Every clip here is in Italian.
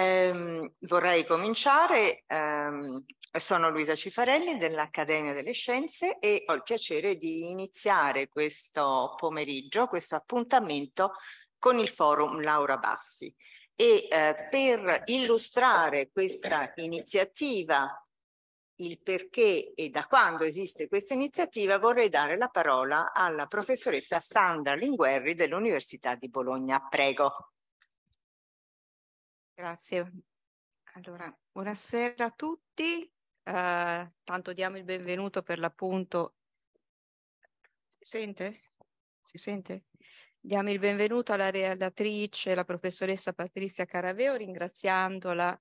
Eh, vorrei cominciare, ehm, sono Luisa Cifarelli dell'Accademia delle Scienze e ho il piacere di iniziare questo pomeriggio, questo appuntamento con il forum Laura Bassi e eh, per illustrare questa iniziativa, il perché e da quando esiste questa iniziativa vorrei dare la parola alla professoressa Sandra Linguerri dell'Università di Bologna. Prego. Grazie. Allora, buonasera a tutti. Uh, tanto diamo il benvenuto per l'appunto. Si sente? Si sente? Diamo il benvenuto alla relatrice, la professoressa Patrizia Caraveo, ringraziandola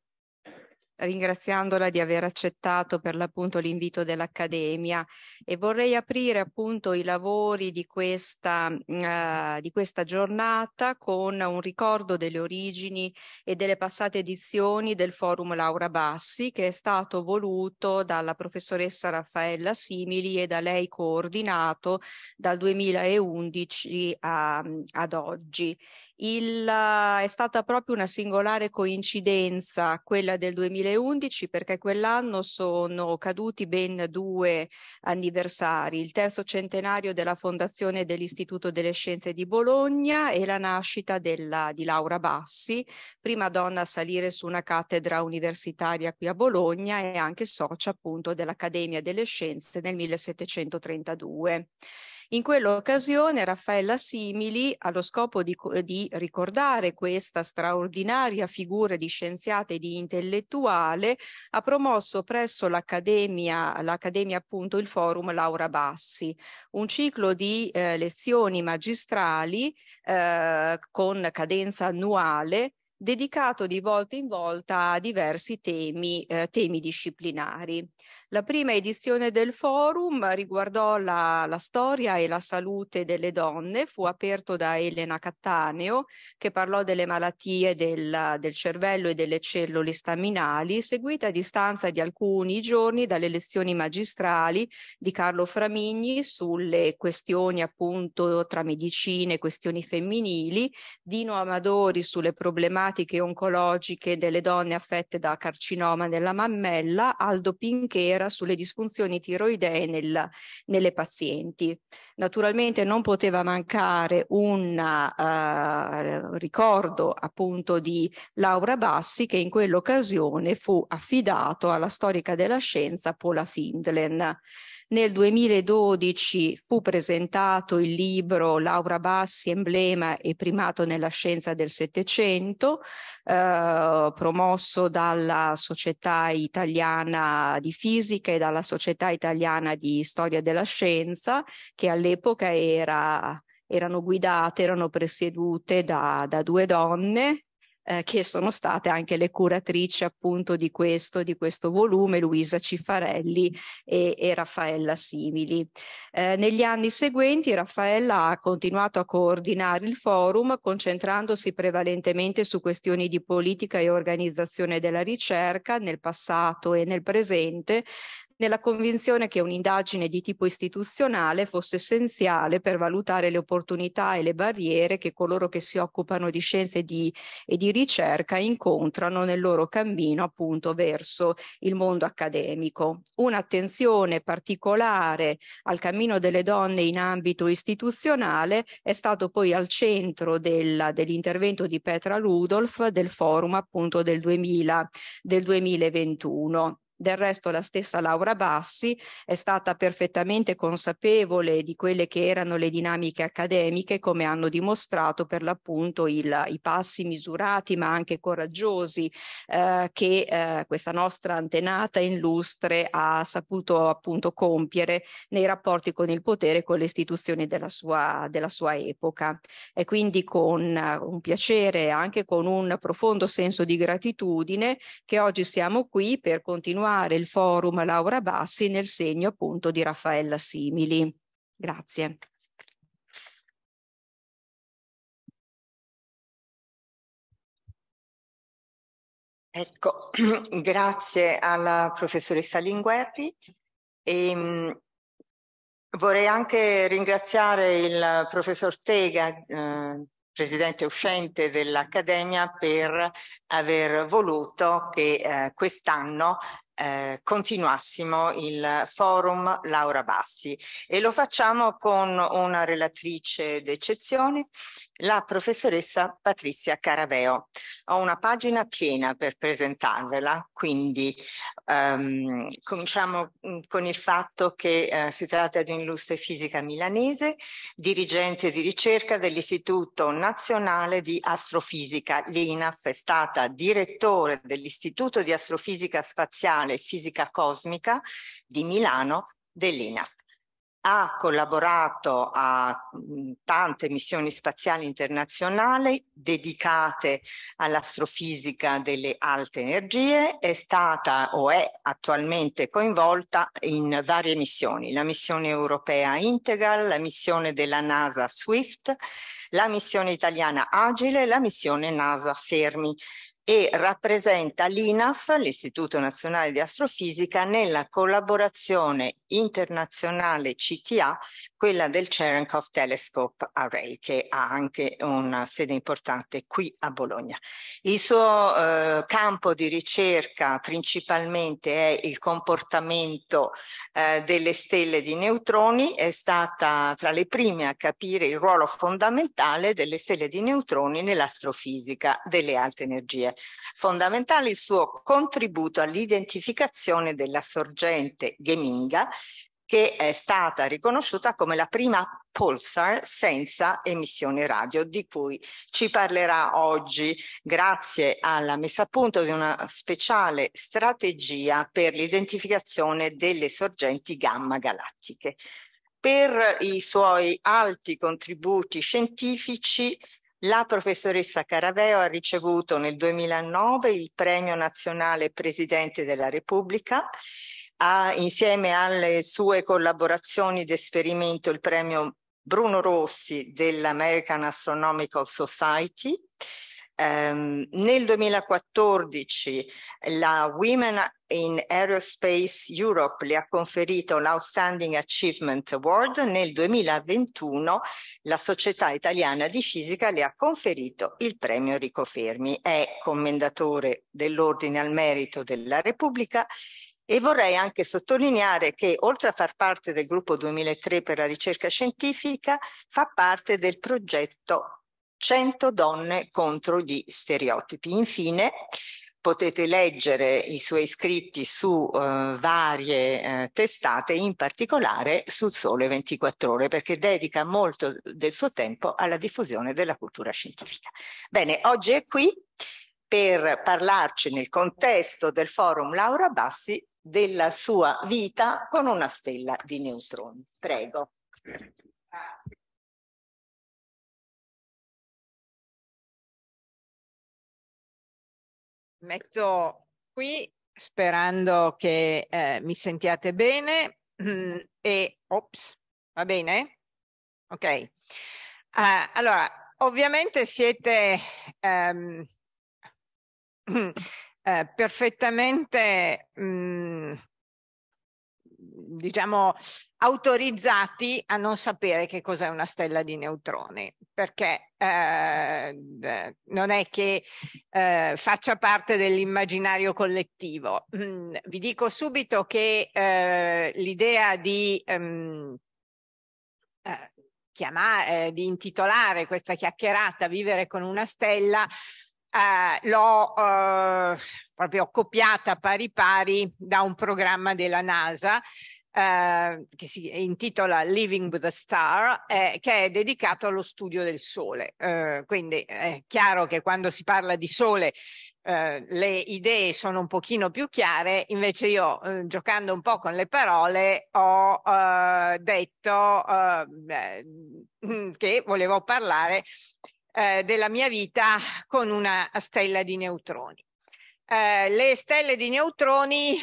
ringraziandola di aver accettato per l'appunto l'invito dell'Accademia e vorrei aprire appunto i lavori di questa, uh, di questa giornata con un ricordo delle origini e delle passate edizioni del forum Laura Bassi che è stato voluto dalla professoressa Raffaella Simili e da lei coordinato dal 2011 a, ehm, ad oggi il, è stata proprio una singolare coincidenza quella del 2011 perché quell'anno sono caduti ben due anniversari, il terzo centenario della fondazione dell'Istituto delle Scienze di Bologna e la nascita della, di Laura Bassi, prima donna a salire su una cattedra universitaria qui a Bologna e anche socia appunto dell'Accademia delle Scienze nel 1732. In quell'occasione Raffaella Simili, allo scopo di, di ricordare questa straordinaria figura di scienziata e di intellettuale, ha promosso presso l'Accademia, l'Accademia appunto il Forum Laura Bassi, un ciclo di eh, lezioni magistrali eh, con cadenza annuale dedicato di volta in volta a diversi temi, eh, temi disciplinari. La prima edizione del forum riguardò la, la, storia e la salute delle donne, fu aperto da Elena Cattaneo che parlò delle malattie del, del cervello e delle cellule staminali, seguita a distanza di alcuni giorni dalle lezioni magistrali di Carlo Framigni sulle questioni appunto tra medicine e questioni femminili, Dino Amadori sulle problematiche oncologiche delle donne affette da carcinoma della mammella, Aldo Pincher vera sulle disfunzioni tiroidee nel, nelle pazienti. Naturalmente non poteva mancare un uh, ricordo appunto di Laura Bassi che in quell'occasione fu affidato alla storica della scienza Paula Findlen. Nel 2012 fu presentato il libro Laura Bassi, emblema e primato nella scienza del Settecento, eh, promosso dalla Società Italiana di Fisica e dalla Società Italiana di Storia della Scienza, che all'epoca era erano guidate, erano presiedute da, da due donne, eh, che sono state anche le curatrici appunto di questo, di questo volume, Luisa Cifarelli e, e Raffaella Simili. Eh, negli anni seguenti Raffaella ha continuato a coordinare il forum concentrandosi prevalentemente su questioni di politica e organizzazione della ricerca nel passato e nel presente, nella convinzione che un'indagine di tipo istituzionale fosse essenziale per valutare le opportunità e le barriere che coloro che si occupano di scienze e di, e di ricerca incontrano nel loro cammino appunto verso il mondo accademico. Un'attenzione particolare al cammino delle donne in ambito istituzionale è stato poi al centro del, dell'intervento di Petra Ludolf del forum appunto del, 2000, del 2021. Del resto la stessa Laura Bassi è stata perfettamente consapevole di quelle che erano le dinamiche accademiche, come hanno dimostrato per l'appunto il, i passi misurati ma anche coraggiosi eh, che eh, questa nostra antenata illustre ha saputo appunto compiere nei rapporti con il potere e con le istituzioni della sua, della sua epoca. E quindi con uh, un piacere, anche con un profondo senso di gratitudine, che oggi siamo qui per continuare continuare il forum Laura Bassi nel segno appunto di Raffaella Simili. Grazie. Ecco, grazie alla professoressa Linguerri. E, ehm, vorrei anche ringraziare il professor Tega, eh, presidente uscente dell'Accademia, per aver voluto che eh, quest'anno eh, continuassimo il forum Laura Bassi e lo facciamo con una relatrice d'eccezione, la professoressa Patrizia Caraveo. Ho una pagina piena per presentarvela, quindi ehm, cominciamo mm, con il fatto che eh, si tratta di un illustre fisica milanese, dirigente di ricerca dell'Istituto Nazionale di Astrofisica, l'INAF, è stata direttore dell'Istituto di Astrofisica Spaziale Biennale Fisica Cosmica di Milano dell'INAF. Ha collaborato a mm, tante missioni spaziali internazionali dedicate all'astrofisica delle alte energie, è stata o è attualmente coinvolta in varie missioni, la missione europea Integral, la missione della NASA SWIFT, la missione italiana Agile e la missione NASA Fermi e rappresenta l'INAF, l'Istituto Nazionale di Astrofisica, nella collaborazione internazionale CTA, quella del Cherenkov Telescope Array, che ha anche una sede importante qui a Bologna. Il suo eh, campo di ricerca principalmente è il comportamento eh, delle stelle di neutroni, è stata tra le prime a capire il ruolo fondamentale delle stelle di neutroni nell'astrofisica delle alte energie. Fondamentale il suo contributo all'identificazione della sorgente Geminga che è stata riconosciuta come la prima pulsar senza emissione radio, di cui ci parlerà oggi grazie alla messa a punto di una speciale strategia per l'identificazione delle sorgenti gamma galattiche. Per i suoi alti contributi scientifici la professoressa Caraveo ha ricevuto nel 2009 il premio nazionale Presidente della Repubblica, ha insieme alle sue collaborazioni d'esperimento il premio Bruno Rossi dell'American Astronomical Society Um, nel 2014 la Women in Aerospace Europe le ha conferito l'Outstanding Achievement Award, nel 2021 la Società Italiana di Fisica le ha conferito il premio Enrico Fermi. È commendatore dell'Ordine al Merito della Repubblica e vorrei anche sottolineare che oltre a far parte del gruppo 2003 per la ricerca scientifica, fa parte del progetto 100 donne contro gli stereotipi. Infine, potete leggere i suoi scritti su eh, varie eh, testate, in particolare sul Sole 24 Ore, perché dedica molto del suo tempo alla diffusione della cultura scientifica. Bene, oggi è qui per parlarci nel contesto del forum Laura Bassi della sua vita con una stella di neutroni. Prego. metto qui sperando che eh, mi sentiate bene mm, e ops, va bene? Ok. Uh, allora, ovviamente siete um, uh, perfettamente um, diciamo, autorizzati a non sapere che cos'è una stella di neutroni, perché eh, eh non è che eh, faccia parte dell'immaginario collettivo. Mm, vi dico subito che eh, l'idea di ehm, eh, chiamare, eh, di intitolare questa chiacchierata Vivere con una stella eh, l'ho eh, proprio copiata pari pari da un programma della NASA Ehm, che si intitola Living with a Star, eh, che è dedicato allo studio del Sole. Eh, quindi è chiaro che quando si parla di Sole eh, le idee sono un pochino più chiare, invece io eh, giocando un po' con le parole ho eh, detto mm, che volevo parlare della mia vita con una stella di neutroni. Eh, le stelle di neutroni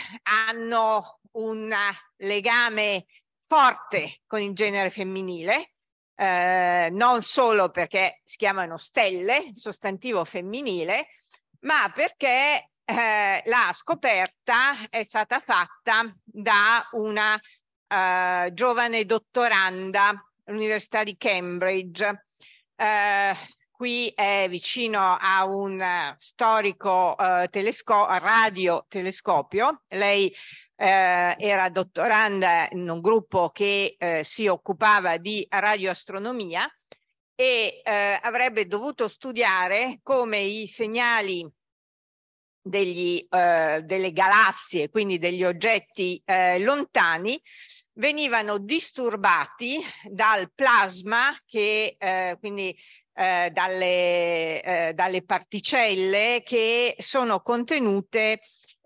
hanno un legame forte con il genere femminile, eh, non solo perché si chiamano stelle, sostantivo femminile, ma perché eh, la scoperta è stata fatta da una eh, giovane dottoranda all'Università di Cambridge. Eh, qui è vicino a un storico eh, telesco- radiotelescopio. Lei eh, era dottoranda in un gruppo che eh, si occupava di radioastronomia e eh, avrebbe dovuto studiare come i segnali degli, eh, delle galassie, quindi degli oggetti eh, lontani, venivano disturbati dal plasma che eh, quindi eh, dalle, eh, dalle, particelle che sono contenute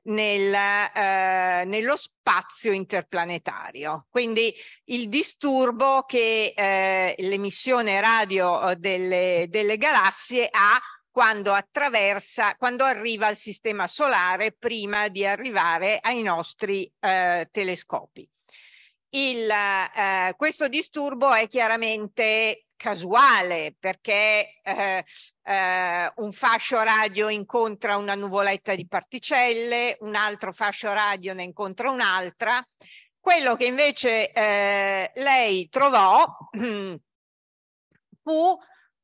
nel, eh, nello spazio interplanetario. Quindi il disturbo che eh, l'emissione radio eh, delle, delle galassie ha quando attraversa, quando arriva al sistema solare prima di arrivare ai nostri eh, telescopi. Il, eh, questo disturbo è chiaramente casuale perché eh, eh, un fascio radio incontra una nuvoletta di particelle, un altro fascio radio ne incontra un'altra. Quello che invece eh, lei trovò fu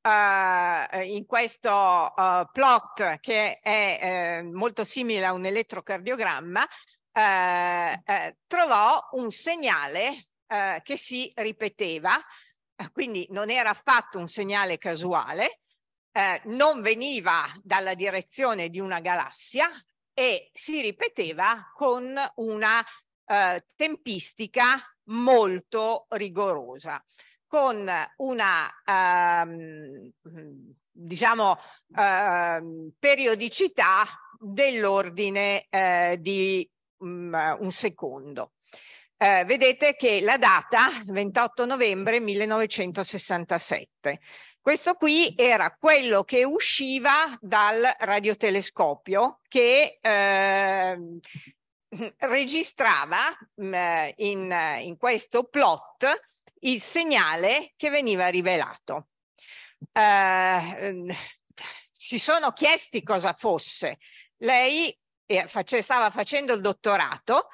Uh, in questo uh, plot che è uh, molto simile a un elettrocardiogramma, trovò un segnale che si ripeteva eh, quindi non era affatto un segnale casuale, eh, non veniva dalla direzione di una galassia e si ripeteva con una eh, tempistica molto rigorosa, con una ehm, mm, diciamo ehm, periodicità dell'ordine eh, di mh, mm, un secondo eh, vedete che la data 28 novembre 1967. Questo qui era quello che usciva dal radiotelescopio che eh, registrava mh, mm, in, in questo plot il segnale che veniva rivelato. Eh, si sono chiesti cosa fosse. Lei eh, face, stava facendo il dottorato,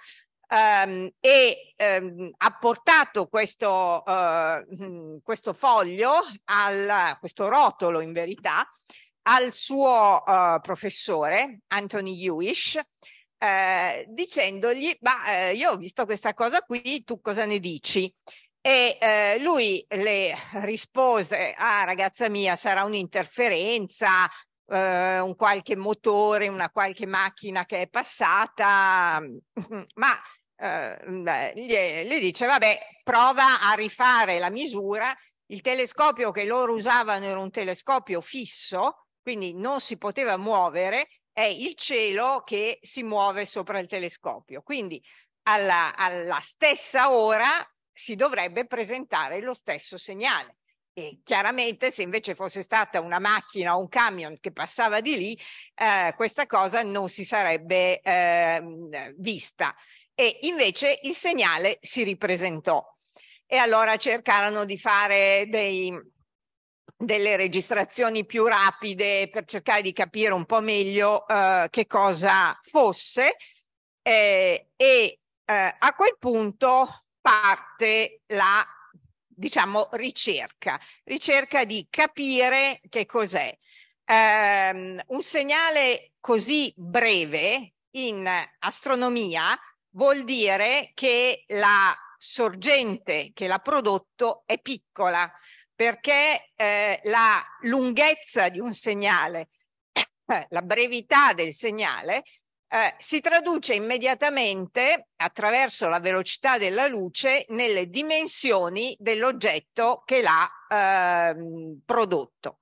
ehm, e ehm, ha portato questo, eh, mm, questo foglio, al, questo rotolo in verità, al suo eh, professore Anthony Hewish eh, dicendogli ma eh, io ho visto questa cosa qui, tu cosa ne dici? E eh, lui le rispose, ah ragazza mia sarà un'interferenza, eh, un qualche motore, una qualche macchina che è passata, mm, ma Ehm, eh, gli, gli dice vabbè prova a rifare la misura, il telescopio che loro usavano era un telescopio fisso, quindi non si poteva muovere, è il cielo che si muove sopra il telescopio. Quindi alla, alla stessa ora si dovrebbe presentare lo stesso segnale. E chiaramente se invece fosse stata una macchina o un camion che passava di lì, eh, questa cosa non si sarebbe eh, vista e invece il segnale si ripresentò. E allora cercarono di fare dei, delle registrazioni più rapide per cercare di capire un po' meglio eh, che cosa fosse eh, e eh, a quel punto parte la diciamo ricerca, ricerca di capire che cos'è. Um, un segnale così breve in astronomia vuol dire che la sorgente che l'ha prodotto è piccola perché eh, la lunghezza di un segnale, la brevità del segnale, eh, si traduce immediatamente attraverso la velocità della luce nelle dimensioni dell'oggetto che l'ha eh, prodotto.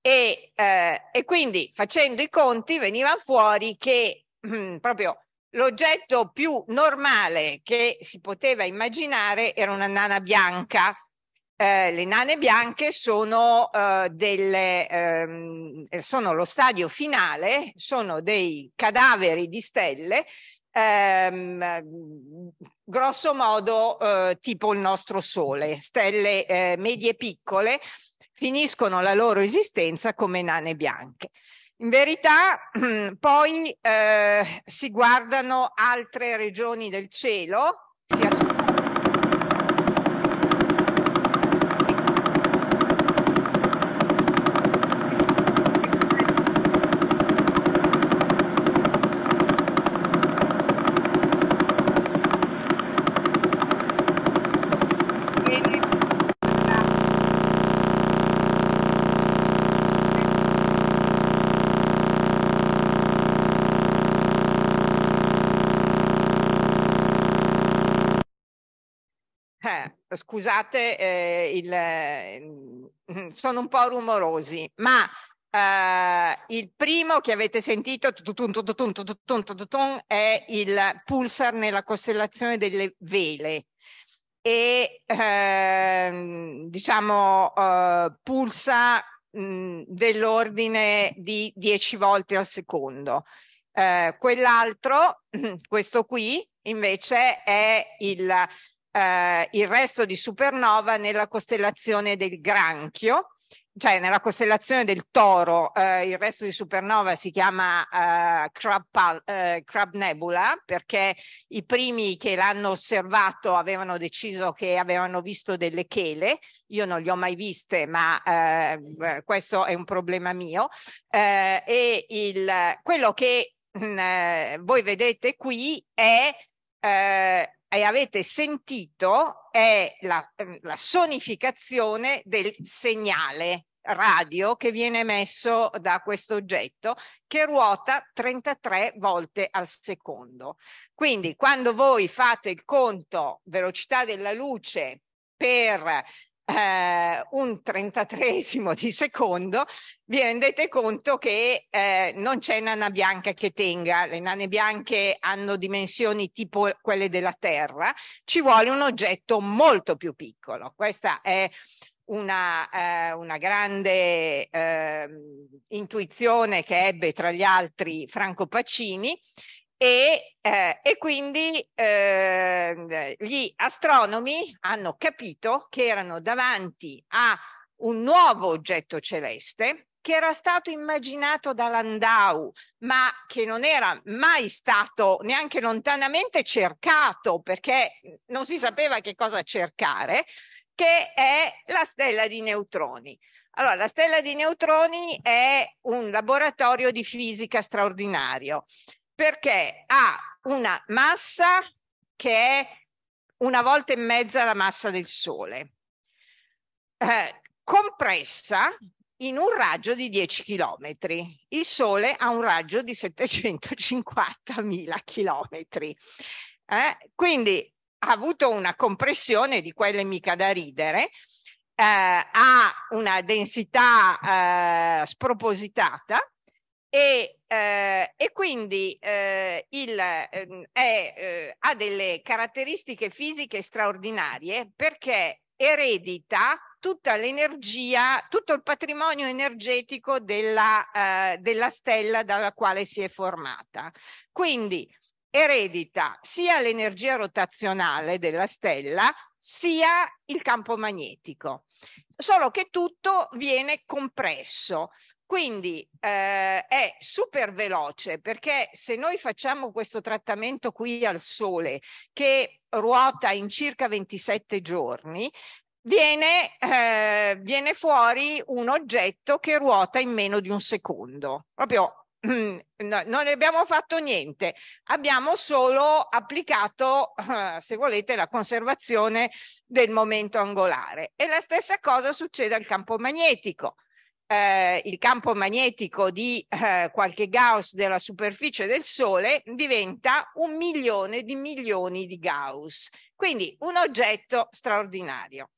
E, eh, e, quindi facendo i conti veniva fuori che mh, proprio l'oggetto più normale che si poteva immaginare era una nana bianca. Eh, le nane bianche sono, eh, delle, ehm, sono lo stadio finale, sono dei cadaveri di stelle ehm, grosso modo eh, tipo il nostro Sole, stelle eh, medie piccole, finiscono la loro esistenza come nane bianche. In verità poi eh, si guardano altre regioni del cielo, si ascoltano scusate, eh, il, sono un po' rumorosi, ma eh, il primo che avete sentito è il pulsar nella costellazione delle vele e diciamo pulsa mh, dell'ordine di 10 volte al secondo. quell'altro, questo qui, invece è il eh, il resto di supernova nella costellazione del granchio, cioè nella costellazione del toro, eh, il resto di supernova si chiama eh, Crab, Pal- eh, Crab, Nebula perché i primi che l'hanno osservato avevano deciso che avevano visto delle chele, io non le ho mai viste ma eh, eh, questo è un problema mio, eh, e il, quello che mh, mm, voi vedete qui è e avete sentito è la, ehm, la sonificazione del segnale radio che viene emesso da questo oggetto che ruota 33 volte al secondo. Quindi quando voi fate il conto velocità della luce per eh, un trentatreesimo di secondo, vi rendete conto che eh, non c'è nana bianca che tenga, le nane bianche hanno dimensioni tipo quelle della Terra, ci vuole un oggetto molto più piccolo. Questa è una, eh, una, grande eh, intuizione che ebbe tra gli altri Franco Pacini e, eh, e, quindi eh, gli astronomi hanno capito che erano davanti a un nuovo oggetto celeste che era stato immaginato da Landau, ma che non era mai stato neanche lontanamente cercato perché non si sapeva che cosa cercare, che è la stella di neutroni. Allora, la stella di neutroni è un laboratorio di fisica straordinario perché ha una massa che è una volta e mezza la massa del Sole, eh, compressa in un raggio di 10 chilometri. Il Sole ha un raggio di 750.000 chilometri. Eh, quindi ha avuto una compressione di quelle mica da ridere, eh, ha una densità eh, spropositata e eh, e quindi eh, il, ehm, eh, ha delle caratteristiche fisiche straordinarie perché eredita tutta l'energia, tutto il patrimonio energetico della, eh, della stella dalla quale si è formata. Quindi eredita sia l'energia rotazionale della stella sia il campo magnetico solo che tutto viene compresso. Quindi eh, è super veloce perché se noi facciamo questo trattamento qui al sole che ruota in circa 27 giorni, viene, eh, viene fuori un oggetto che ruota in meno di un secondo. Proprio mm, no, non abbiamo fatto niente, abbiamo solo applicato, eh, se volete, la conservazione del momento angolare. E la stessa cosa succede al campo magnetico eh, il campo magnetico di eh, qualche Gauss della superficie del Sole diventa un milione di milioni di Gauss, quindi un oggetto straordinario.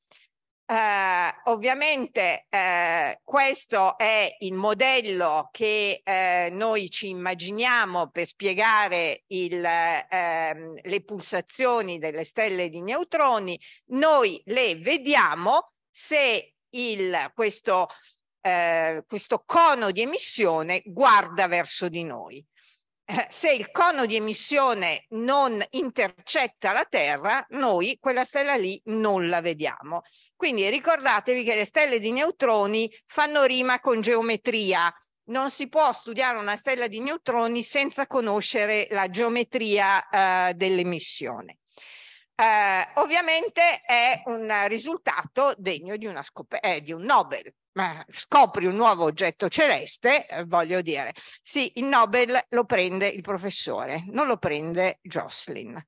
Eh, ovviamente eh, questo è il modello che eh, noi ci immaginiamo per spiegare il, ehm, le pulsazioni delle stelle di neutroni, noi le vediamo se il, questo eh, questo cono di emissione guarda verso di noi. Eh, se il cono di emissione non intercetta la Terra, noi quella stella lì non la vediamo. Quindi ricordatevi che le stelle di neutroni fanno rima con geometria. Non si può studiare una stella di neutroni senza conoscere la geometria eh, dell'emissione. Eh, ovviamente è un risultato degno di, una scop- eh, di un Nobel, scopri un nuovo oggetto celeste, eh, voglio dire, sì, il Nobel lo prende il professore, non lo prende Jocelyn.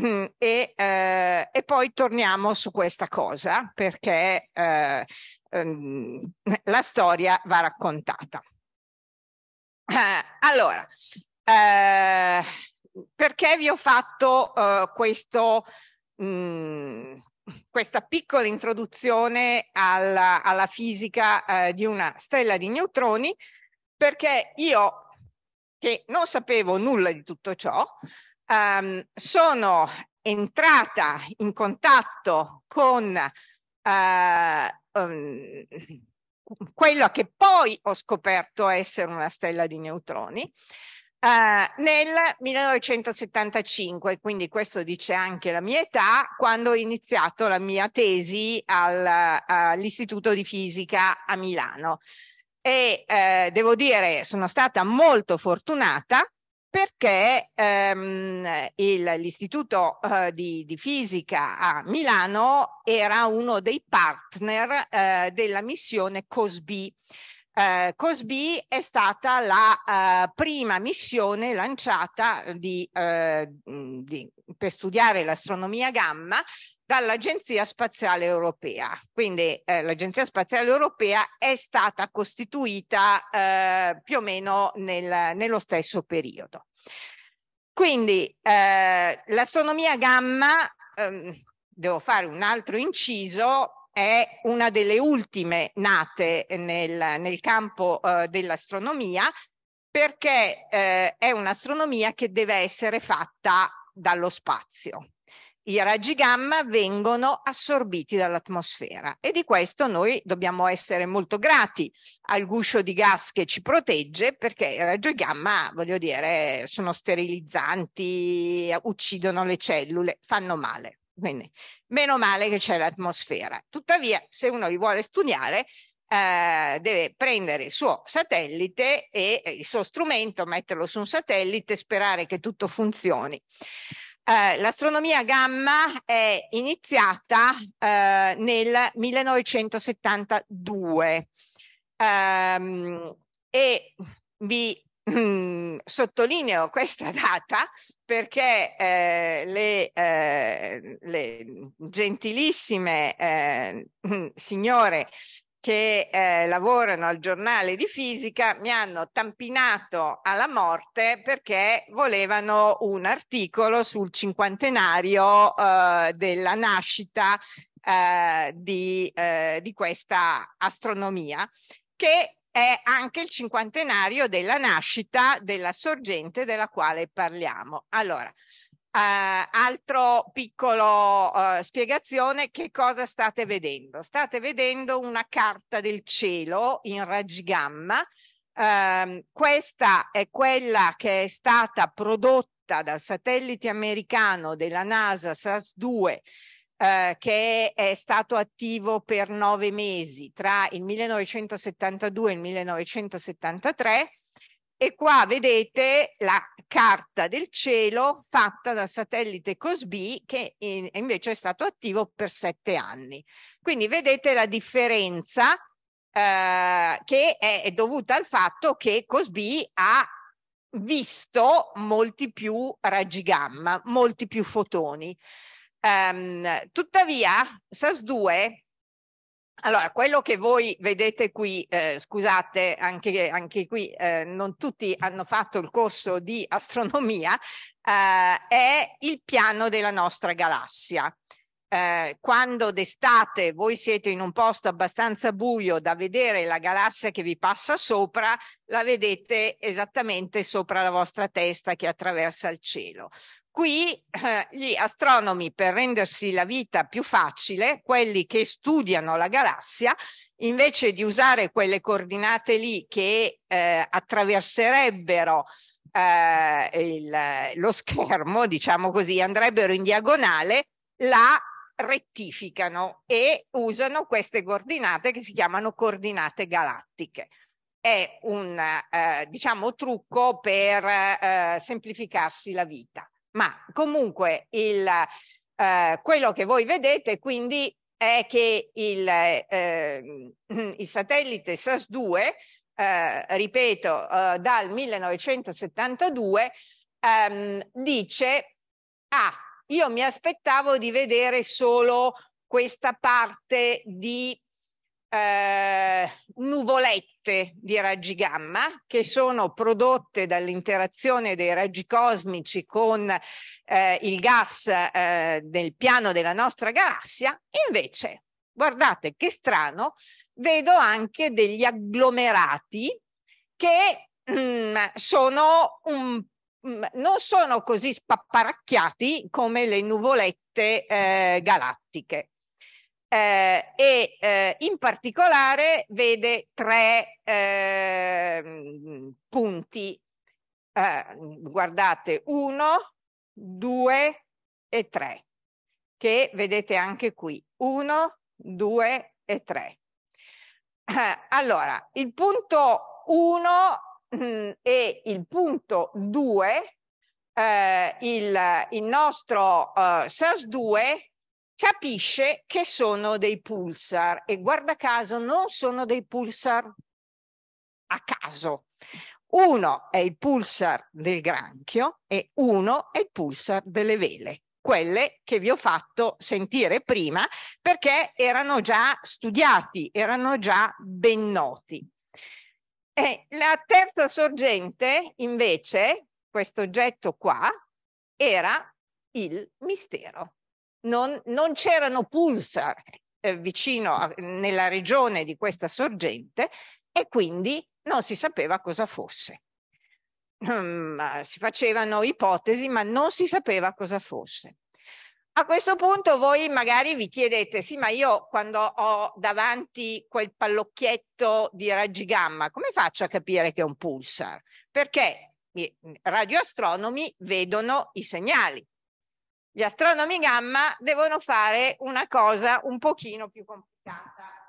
Mm, e, eh, e poi torniamo su questa cosa perché eh, ehm, la storia va raccontata. Eh, allora, eh, perché vi ho fatto eh, questo mh, mm, questa piccola introduzione alla, alla fisica eh, di una stella di neutroni perché io, che non sapevo nulla di tutto ciò, ehm, sono entrata in contatto con eh, um, quello che poi ho scoperto essere una stella di neutroni Uh, nel 1975, quindi questo dice anche la mia età, quando ho iniziato la mia tesi al, uh, all'Istituto di Fisica a Milano. E uh, devo dire, sono stata molto fortunata perché um, il, l'Istituto eh, di, di, Fisica a Milano era uno dei partner della missione COSBI eh, Cosby è stata la eh, prima missione lanciata di, eh, di, per studiare l'astronomia gamma dall'Agenzia Spaziale Europea. Quindi eh, l'Agenzia Spaziale Europea è stata costituita eh, più o meno nel, nello stesso periodo. Quindi eh, l'astronomia gamma, ehm, devo fare un altro inciso, è una delle ultime nate nel, nel campo eh, dell'astronomia perché eh, è un'astronomia che deve essere fatta dallo spazio. I raggi gamma vengono assorbiti dall'atmosfera e di questo noi dobbiamo essere molto grati al guscio di gas che ci protegge perché i raggi gamma, voglio dire, sono sterilizzanti, uccidono le cellule, fanno male. Quindi, meno male che c'è l'atmosfera. Tuttavia, se uno li vuole studiare, eh, deve prendere il suo satellite e eh, il suo strumento, metterlo su un satellite, e sperare che tutto funzioni. Eh, l'astronomia gamma è iniziata eh, nel 1972 ehm, e vi Mm, sottolineo questa data perché eh, le, eh, le, gentilissime eh, mhmm, signore che eh, lavorano al giornale di fisica mi hanno tampinato alla morte perché volevano un articolo sul cinquantenario eh, della nascita eh, di, di questa astronomia che è anche il cinquantenario della nascita della sorgente della quale parliamo. Allora, Uh, altro piccolo uh, spiegazione, che cosa state vedendo? State vedendo una carta del cielo in raggigamma. Uh, ehm, questa è quella che è stata prodotta dal satellite americano della NASA SAS-2 eh, che è stato attivo per nove mesi tra il 1972 e il 1973 e qua vedete la carta del cielo fatta dal satellite Cosby che in, invece è stato attivo per sette anni. Quindi vedete la differenza eh, che è, è dovuta al fatto che Cosby ha visto molti più raggi gamma, molti più fotoni. Um, tuttavia, SAS 2 allora, quello che voi vedete qui, eh, scusate, anche, anche qui eh, non tutti hanno fatto il corso di astronomia, eh, è il piano della nostra galassia. Eh, quando d'estate voi siete in un posto abbastanza buio da vedere la galassia che vi passa sopra, la vedete esattamente sopra la vostra testa che attraversa il cielo. Qui eh, gli astronomi, per rendersi la vita più facile, quelli che studiano la galassia, invece di usare quelle coordinate lì che eh, attraverserebbero eh, il, lo schermo, diciamo così, andrebbero in diagonale, la rettificano e usano queste coordinate che si chiamano coordinate galattiche è un eh, diciamo trucco per eh, semplificarsi la vita ma comunque il, eh, quello che voi vedete quindi è che il, eh, il satellite SAS-2, eh, ripeto, eh, dal 1972 ehm, dice, ah, io mi aspettavo di vedere solo questa parte di eh, nuvolette di raggi gamma che sono prodotte dall'interazione dei raggi cosmici con eh, il gas eh, del piano della nostra galassia. Invece, guardate che strano, vedo anche degli agglomerati che mh, mm, sono un mm, non sono così spapparacchiati come le nuvolette eh, galattiche eh, e eh, in particolare vede tre ehm, eh, punti. guardate, uno, due e tre, che vedete anche qui. Uno, due e tre. Eh, allora, il punto 1 mm, e il punto 2, eh, il, il, nostro eh, SAS2 capisce che sono dei pulsar e guarda caso non sono dei pulsar a caso. Uno è il pulsar del granchio e uno è il pulsar delle vele, quelle che vi ho fatto sentire prima perché erano già studiati, erano già ben noti. E la terza sorgente, invece, questo oggetto qua, era il mistero non, non c'erano pulsar eh, vicino a, nella regione di questa sorgente e quindi non si sapeva cosa fosse. Mm, si facevano ipotesi, ma non si sapeva cosa fosse. A questo punto voi magari vi chiedete, sì, ma io quando ho davanti quel pallocchietto di raggi gamma, come faccio a capire che è un pulsar? Perché i radioastronomi vedono i segnali, gli astronomi gamma devono fare una cosa un pochino più complicata.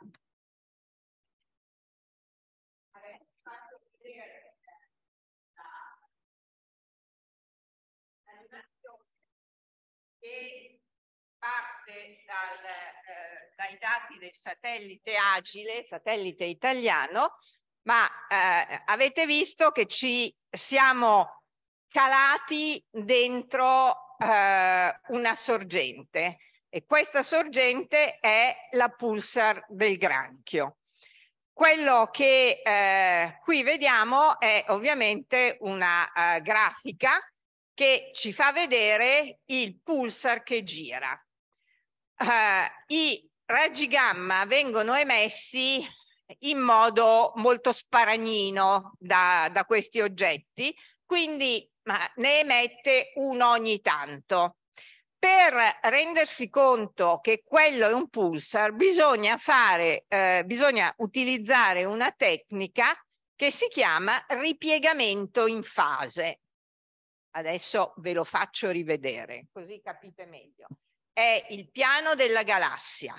che parte dal, eh, dai dati del satellite Agile, satellite italiano, ma eh, avete visto che ci siamo calati dentro eh, una sorgente e questa sorgente è la pulsar del granchio. Quello che eh, qui vediamo è ovviamente una eh, grafica che ci fa vedere il pulsar che gira. Eh, I raggi gamma vengono emessi in modo molto sparagnino da, da questi oggetti, quindi ma ne emette uno ogni tanto. Per rendersi conto che quello è un pulsar bisogna, fare, eh, bisogna utilizzare una tecnica che si chiama ripiegamento in fase. Adesso ve lo faccio rivedere così capite meglio. È il piano della galassia.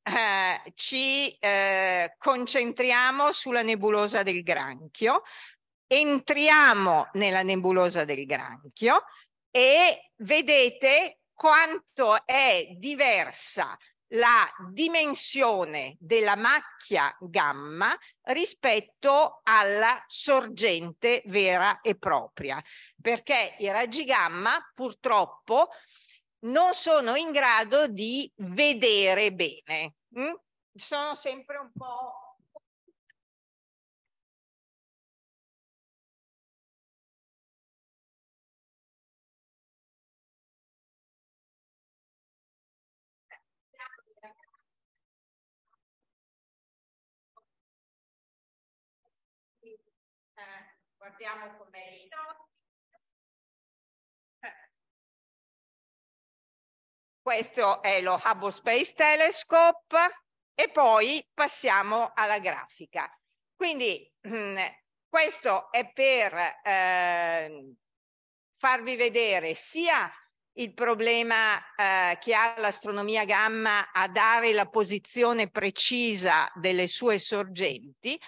Eh, ci eh, concentriamo sulla nebulosa del granchio, entriamo nella nebulosa del granchio e vedete quanto è diversa la dimensione della macchia gamma rispetto alla sorgente vera e propria, perché i raggi gamma purtroppo non sono in grado di vedere bene. Mm? Sono sempre un po' abbiamo come i eh. Questo è lo Hubble Space Telescope e poi passiamo alla grafica. Quindi mm, questo è per eh, farvi vedere sia il problema eh, che ha l'astronomia gamma a dare la posizione precisa delle sue sorgenti,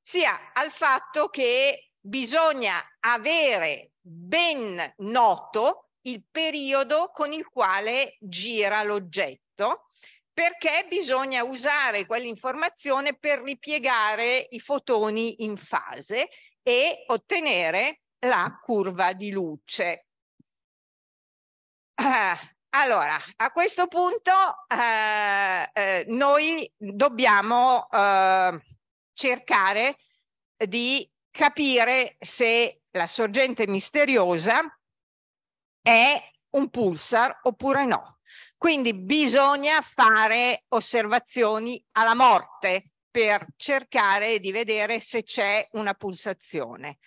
sia al fatto che bisogna avere ben noto il periodo con il quale gira l'oggetto perché bisogna usare quell'informazione per ripiegare i fotoni in fase e ottenere la curva di luce. Ah, allora, a questo punto eh, eh, noi dobbiamo eh, cercare di capire se la sorgente misteriosa è un pulsar oppure no. Quindi bisogna fare osservazioni alla morte per cercare di vedere se c'è una pulsazione.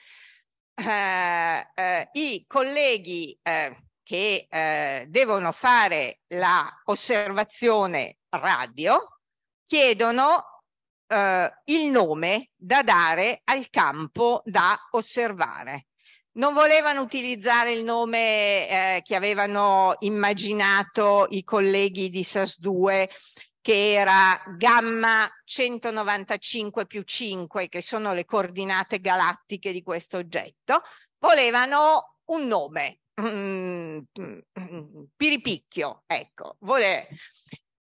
Eh, eh, I colleghi eh, che eh, devono fare la osservazione radio chiedono eh, il nome da dare al campo da osservare. Non volevano utilizzare il nome eh, che avevano immaginato i colleghi di SAS2, che era gamma 195 più 5, che sono le coordinate galattiche di questo oggetto. Volevano un nome, Mm, mm, mm, mm piripicchio, ecco, vole...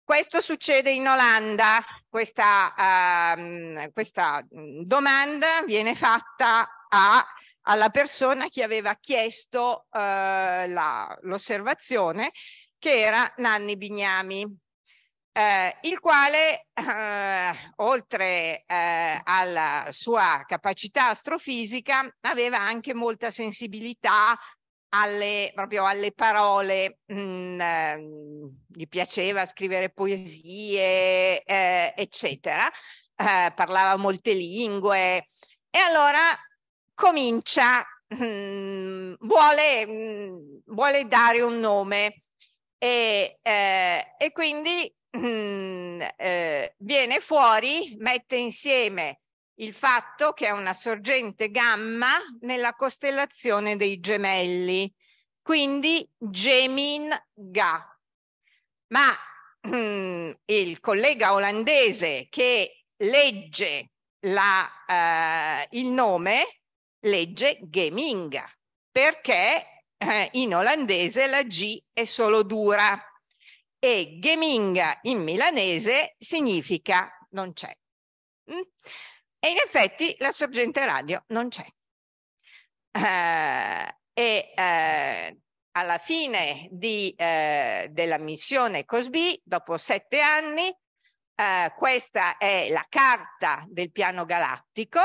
Questo succede in Olanda, questa, uh, questa mm, domanda viene fatta a, alla persona che aveva chiesto uh, l'osservazione, che era Nanni Bignami. Eh, il quale, eh, oltre eh, alla sua capacità astrofisica, aveva anche molta sensibilità alle, proprio alle parole, mh, mm, ehm, gli piaceva scrivere poesie, eh, eccetera, eh, parlava molte lingue e allora comincia, mh, mm, vuole, mh, mm, vuole, dare un nome e, eh, e quindi eh, viene fuori, mette insieme il fatto che è una sorgente gamma nella costellazione dei gemelli, quindi Gemin Ga. Ma mm, il collega olandese che legge la, uh, il nome legge Geminga, perché eh, in olandese la G è solo dura e Geminga in milanese significa non c'è. Mm? E in effetti la sorgente radio non c'è. Eh, e eh, alla fine di, eh, della missione Cosby, dopo sette anni, eh, questa è la carta del piano galattico.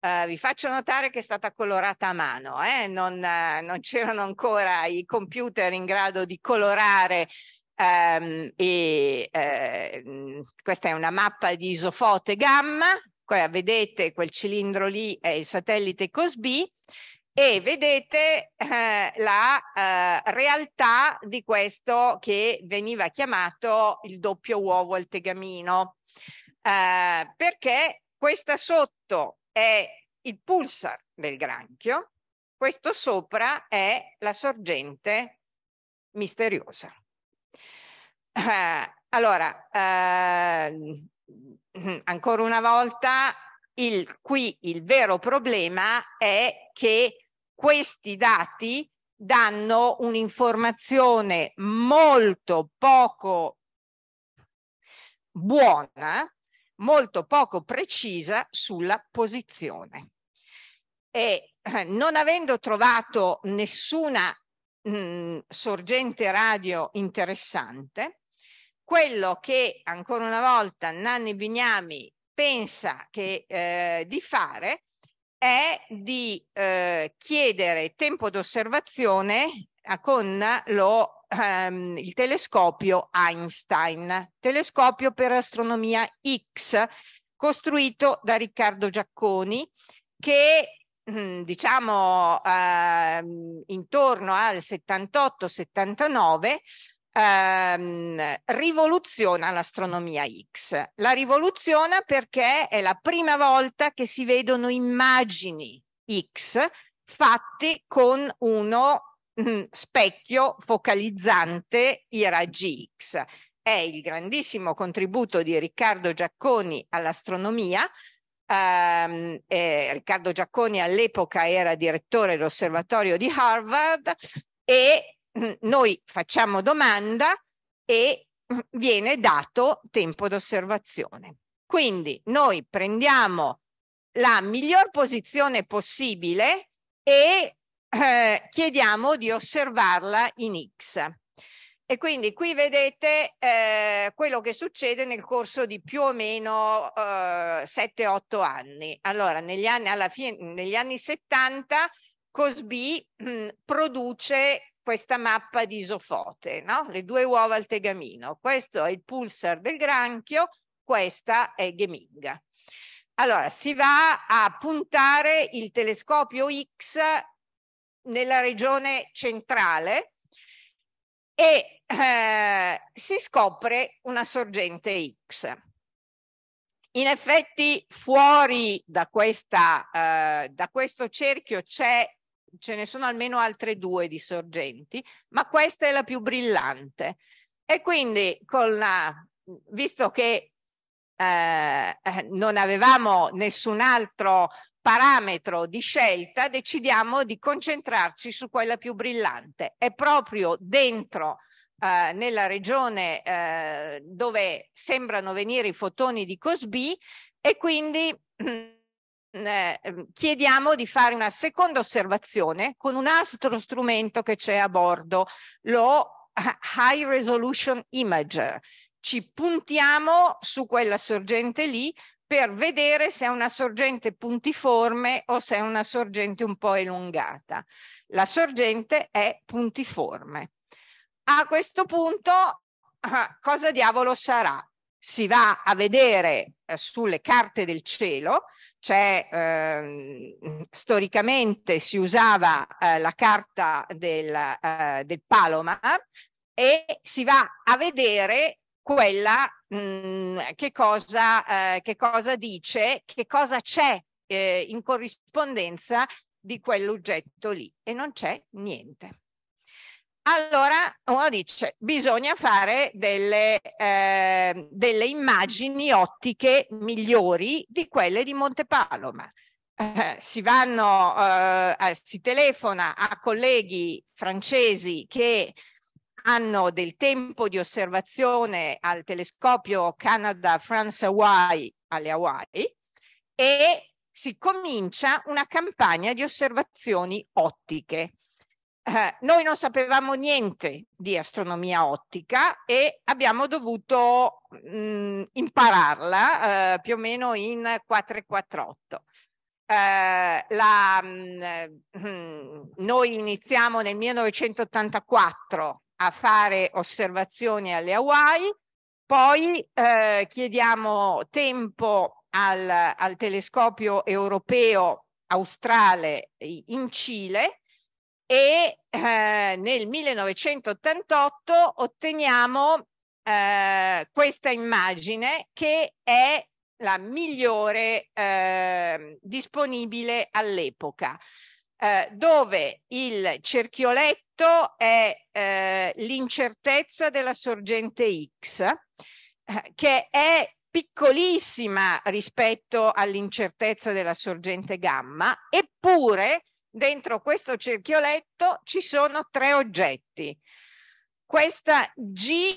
Eh, vi faccio notare che è stata colorata a mano, eh, non, non c'erano ancora i computer in grado di colorare Um, e, eh, questa è una mappa di isofote gamma vedete quel cilindro lì è il satellite Cosby e vedete eh, la eh, realtà di questo che veniva chiamato il doppio uovo al tegamino, eh, perché questa sotto è il pulsar del granchio, questo sopra è la sorgente misteriosa. Eh, allora, eh, Mm-hmm. ancora una volta, il, qui il vero problema è che questi dati danno un'informazione molto poco buona, molto poco precisa sulla posizione. E eh, non avendo trovato nessuna mh, mm, sorgente radio interessante, quello che ancora una volta Nanni Bignami pensa che, eh, di fare è di eh, chiedere tempo d'osservazione eh, con lo, ehm, il telescopio Einstein, telescopio per astronomia X, costruito da Riccardo Giacconi, che mm, diciamo eh, intorno al 78-79 ehm, rivoluziona l'astronomia X. La rivoluziona perché è la prima volta che si vedono immagini X fatte con uno mh, mm, specchio focalizzante i raggi X. È il grandissimo contributo di Riccardo Giacconi all'astronomia, Um, eh, Riccardo Giacconi all'epoca era direttore dell'osservatorio di Harvard e Mm, noi facciamo domanda e mm, viene dato tempo d'osservazione. Quindi noi prendiamo la miglior posizione possibile e eh, chiediamo di osservarla in X. E quindi qui vedete eh, quello che succede nel corso di più o meno eh, 7-8 anni. Allora, negli anni, alla fine, negli anni 70 Cosby mh, mm, produce questa mappa di isofote, no? le due uova al tegamino. Questo è il pulsar del granchio, questa è Geminga. Allora, si va a puntare il telescopio X nella regione centrale e eh, si scopre una sorgente X. In effetti fuori da, questa, eh, da questo cerchio c'è ce ne sono almeno altre due di sorgenti, ma questa è la più brillante. E quindi, la, visto che eh, eh, non avevamo nessun altro parametro di scelta, decidiamo di concentrarci su quella più brillante. È proprio dentro eh, nella regione eh, dove sembrano venire i fotoni di Cosby e quindi Eh, ehm, chiediamo di fare una seconda osservazione con un altro strumento che c'è a bordo, lo High Resolution Imager. Ci puntiamo su quella sorgente lì per vedere se è una sorgente puntiforme o se è una sorgente un po' elongata. La sorgente è puntiforme. A questo punto, ah, cosa diavolo sarà? si va a vedere eh, sulle carte del cielo, cioè ehm, storicamente si usava eh, la carta del, eh, del Palomar e si va a vedere quella mh, mm, che, cosa, eh, che cosa dice, che cosa c'è eh, in corrispondenza di quell'oggetto lì e non c'è niente allora uno dice bisogna fare delle, eh, delle immagini ottiche migliori di quelle di Montepaloma. Eh, si vanno, eh, eh, si telefona a colleghi francesi che hanno del tempo di osservazione al telescopio Canada-France-Hawaii alle Hawaii e si comincia una campagna di osservazioni ottiche. Eh, noi non sapevamo niente di astronomia ottica e abbiamo dovuto mh, mm, impararla eh, più o meno in 448. Eh, la, mh, mm, mm, noi iniziamo nel 1984 a fare osservazioni alle Hawaii, poi eh, chiediamo tempo al, al telescopio europeo australe in Cile e eh, nel 1988 otteniamo eh, questa immagine che è la migliore eh, disponibile all'epoca, eh, dove il cerchioletto è eh, l'incertezza della sorgente X, eh, che è piccolissima rispetto all'incertezza della sorgente gamma, eppure dentro questo cerchioletto ci sono tre oggetti. Questa G,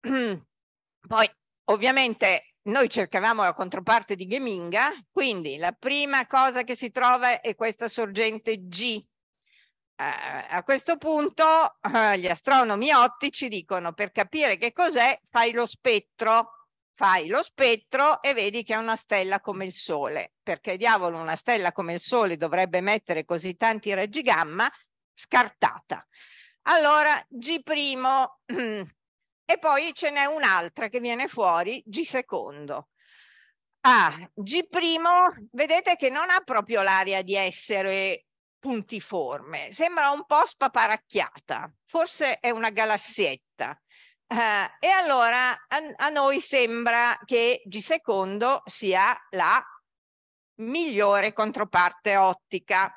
poi ovviamente noi cercavamo la controparte di Geminga, quindi la prima cosa che si trova è questa sorgente G. Eh, a questo punto eh, gli astronomi ottici dicono per capire che cos'è fai lo spettro fai lo spettro e vedi che è una stella come il Sole. Perché diavolo una stella come il Sole dovrebbe mettere così tanti raggi gamma? Scartata. Allora G' primo. e poi ce n'è un'altra che viene fuori G secondo. Ah, G', vedete che non ha proprio l'aria di essere puntiforme, sembra un po' spaparacchiata, forse è una galassietta. Eh, e allora a, a, noi sembra che G secondo sia la migliore controparte ottica.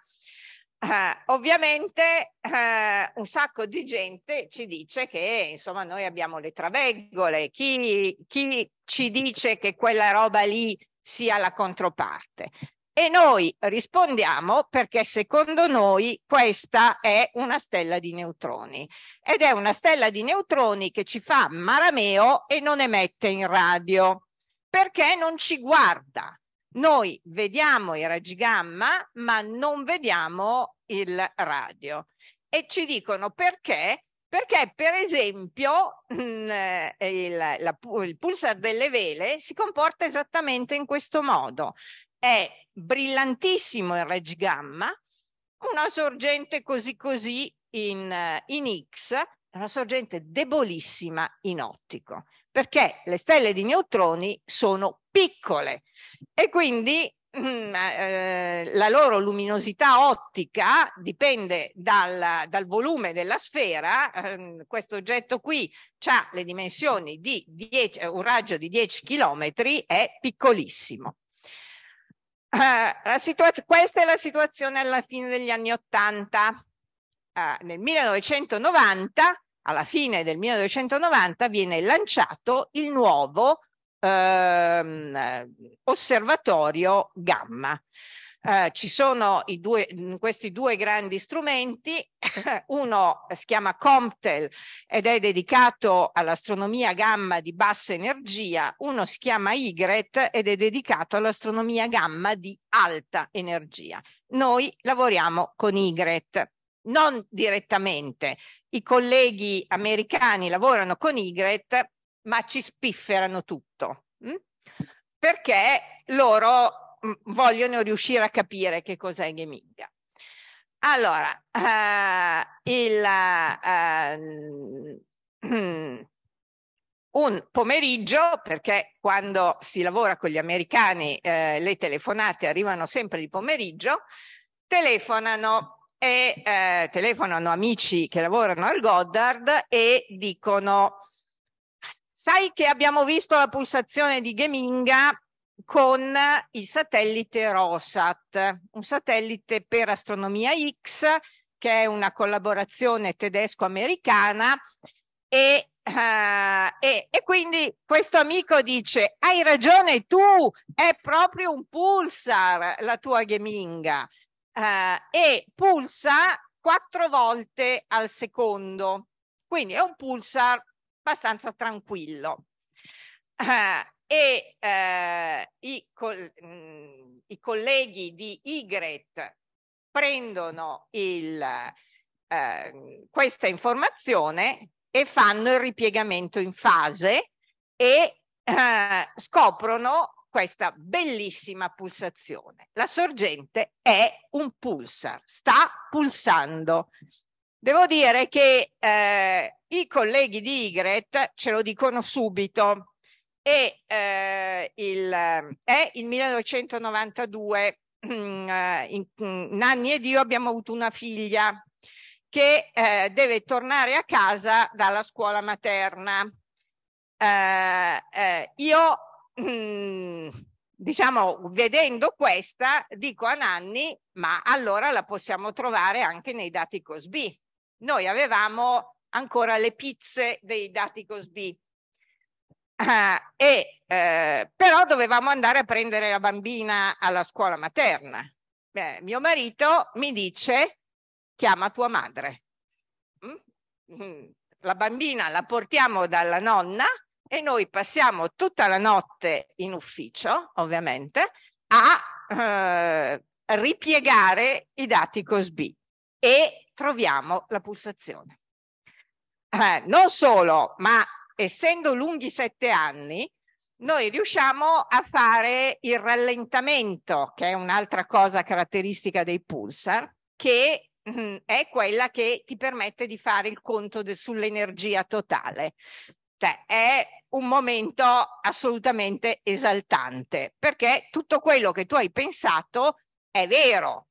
Uh, ovviamente uh, un sacco di gente ci dice che insomma noi abbiamo le traveggole, chi, chi ci dice che quella roba lì sia la controparte. E noi rispondiamo perché secondo noi questa è una stella di neutroni ed è una stella di neutroni che ci fa marameo e non emette in radio perché non ci guarda. Noi vediamo i raggi gamma ma non vediamo il radio e ci dicono perché perché per esempio mm, eh, il, la, il, pulsar delle vele si comporta esattamente in questo modo è brillantissimo in Reg gamma, una sorgente così così in, eh, in X, una sorgente debolissima in ottico, perché le stelle di neutroni sono piccole e quindi mm, eh, la loro luminosità ottica dipende dal, dal volume della sfera. Ehm, questo oggetto qui ha le dimensioni di 10, un raggio di 10 km, è piccolissimo. Uh, questa è la situazione alla fine degli anni Ottanta. Uh, nel 1990, alla fine del 1990, viene lanciato il nuovo uh, osservatorio Gamma. Eh, ci sono due, mm, questi due grandi strumenti, uno si chiama Comptel ed è dedicato all'astronomia gamma di bassa energia, uno si chiama YGRET ed è dedicato all'astronomia gamma di alta energia. Noi lavoriamo con YGRET non direttamente. I colleghi americani lavorano con YGRET, ma ci spifferano tutto. Mm? Perché loro vogliono riuscire a capire che cos'è Gemiga. Allora, eh, il, eh, un pomeriggio, perché quando si lavora con gli americani eh, le telefonate arrivano sempre di pomeriggio, telefonano e eh, telefonano amici che lavorano al Goddard e dicono sai che abbiamo visto la pulsazione di Geminga con il satellite ROSAT, un satellite per astronomia X che è una collaborazione tedesco-americana e, uh, e, e, quindi questo amico dice hai ragione tu, è proprio un pulsar la tua gaminga uh, eh, e pulsa quattro volte al secondo, quindi è un pulsar abbastanza tranquillo. Uh, e eh, i, col, mh, mm, i, colleghi di IGRET prendono il, eh, questa informazione e fanno il ripiegamento in fase e eh, scoprono questa bellissima pulsazione. La sorgente è un pulsar, sta pulsando. Devo dire che eh, i colleghi di IGRET ce lo dicono subito, e eh, il, ehm, è il 1992 mm, eh, in, mm, Nanni ed io abbiamo avuto una figlia che eh, deve tornare a casa dalla scuola materna. Eh, eh, io, mm, diciamo, vedendo questa, dico a Nanni, ma allora la possiamo trovare anche nei dati Cosby. Noi avevamo ancora le pizze dei dati Cosby Ah, e, eh, però dovevamo andare a prendere la bambina alla scuola materna. Beh, mio marito mi dice chiama tua madre. Mm? Mm. La bambina la portiamo dalla nonna e noi passiamo tutta la notte in ufficio, ovviamente, a eh, ripiegare i dati COSB e troviamo la pulsazione. Eh, non solo, ma essendo lunghi sette anni, noi riusciamo a fare il rallentamento, che è un'altra cosa caratteristica dei pulsar, che mm, è quella che ti permette di fare il conto sull'energia totale. Cioè, è un momento assolutamente esaltante, perché tutto quello che tu hai pensato è vero,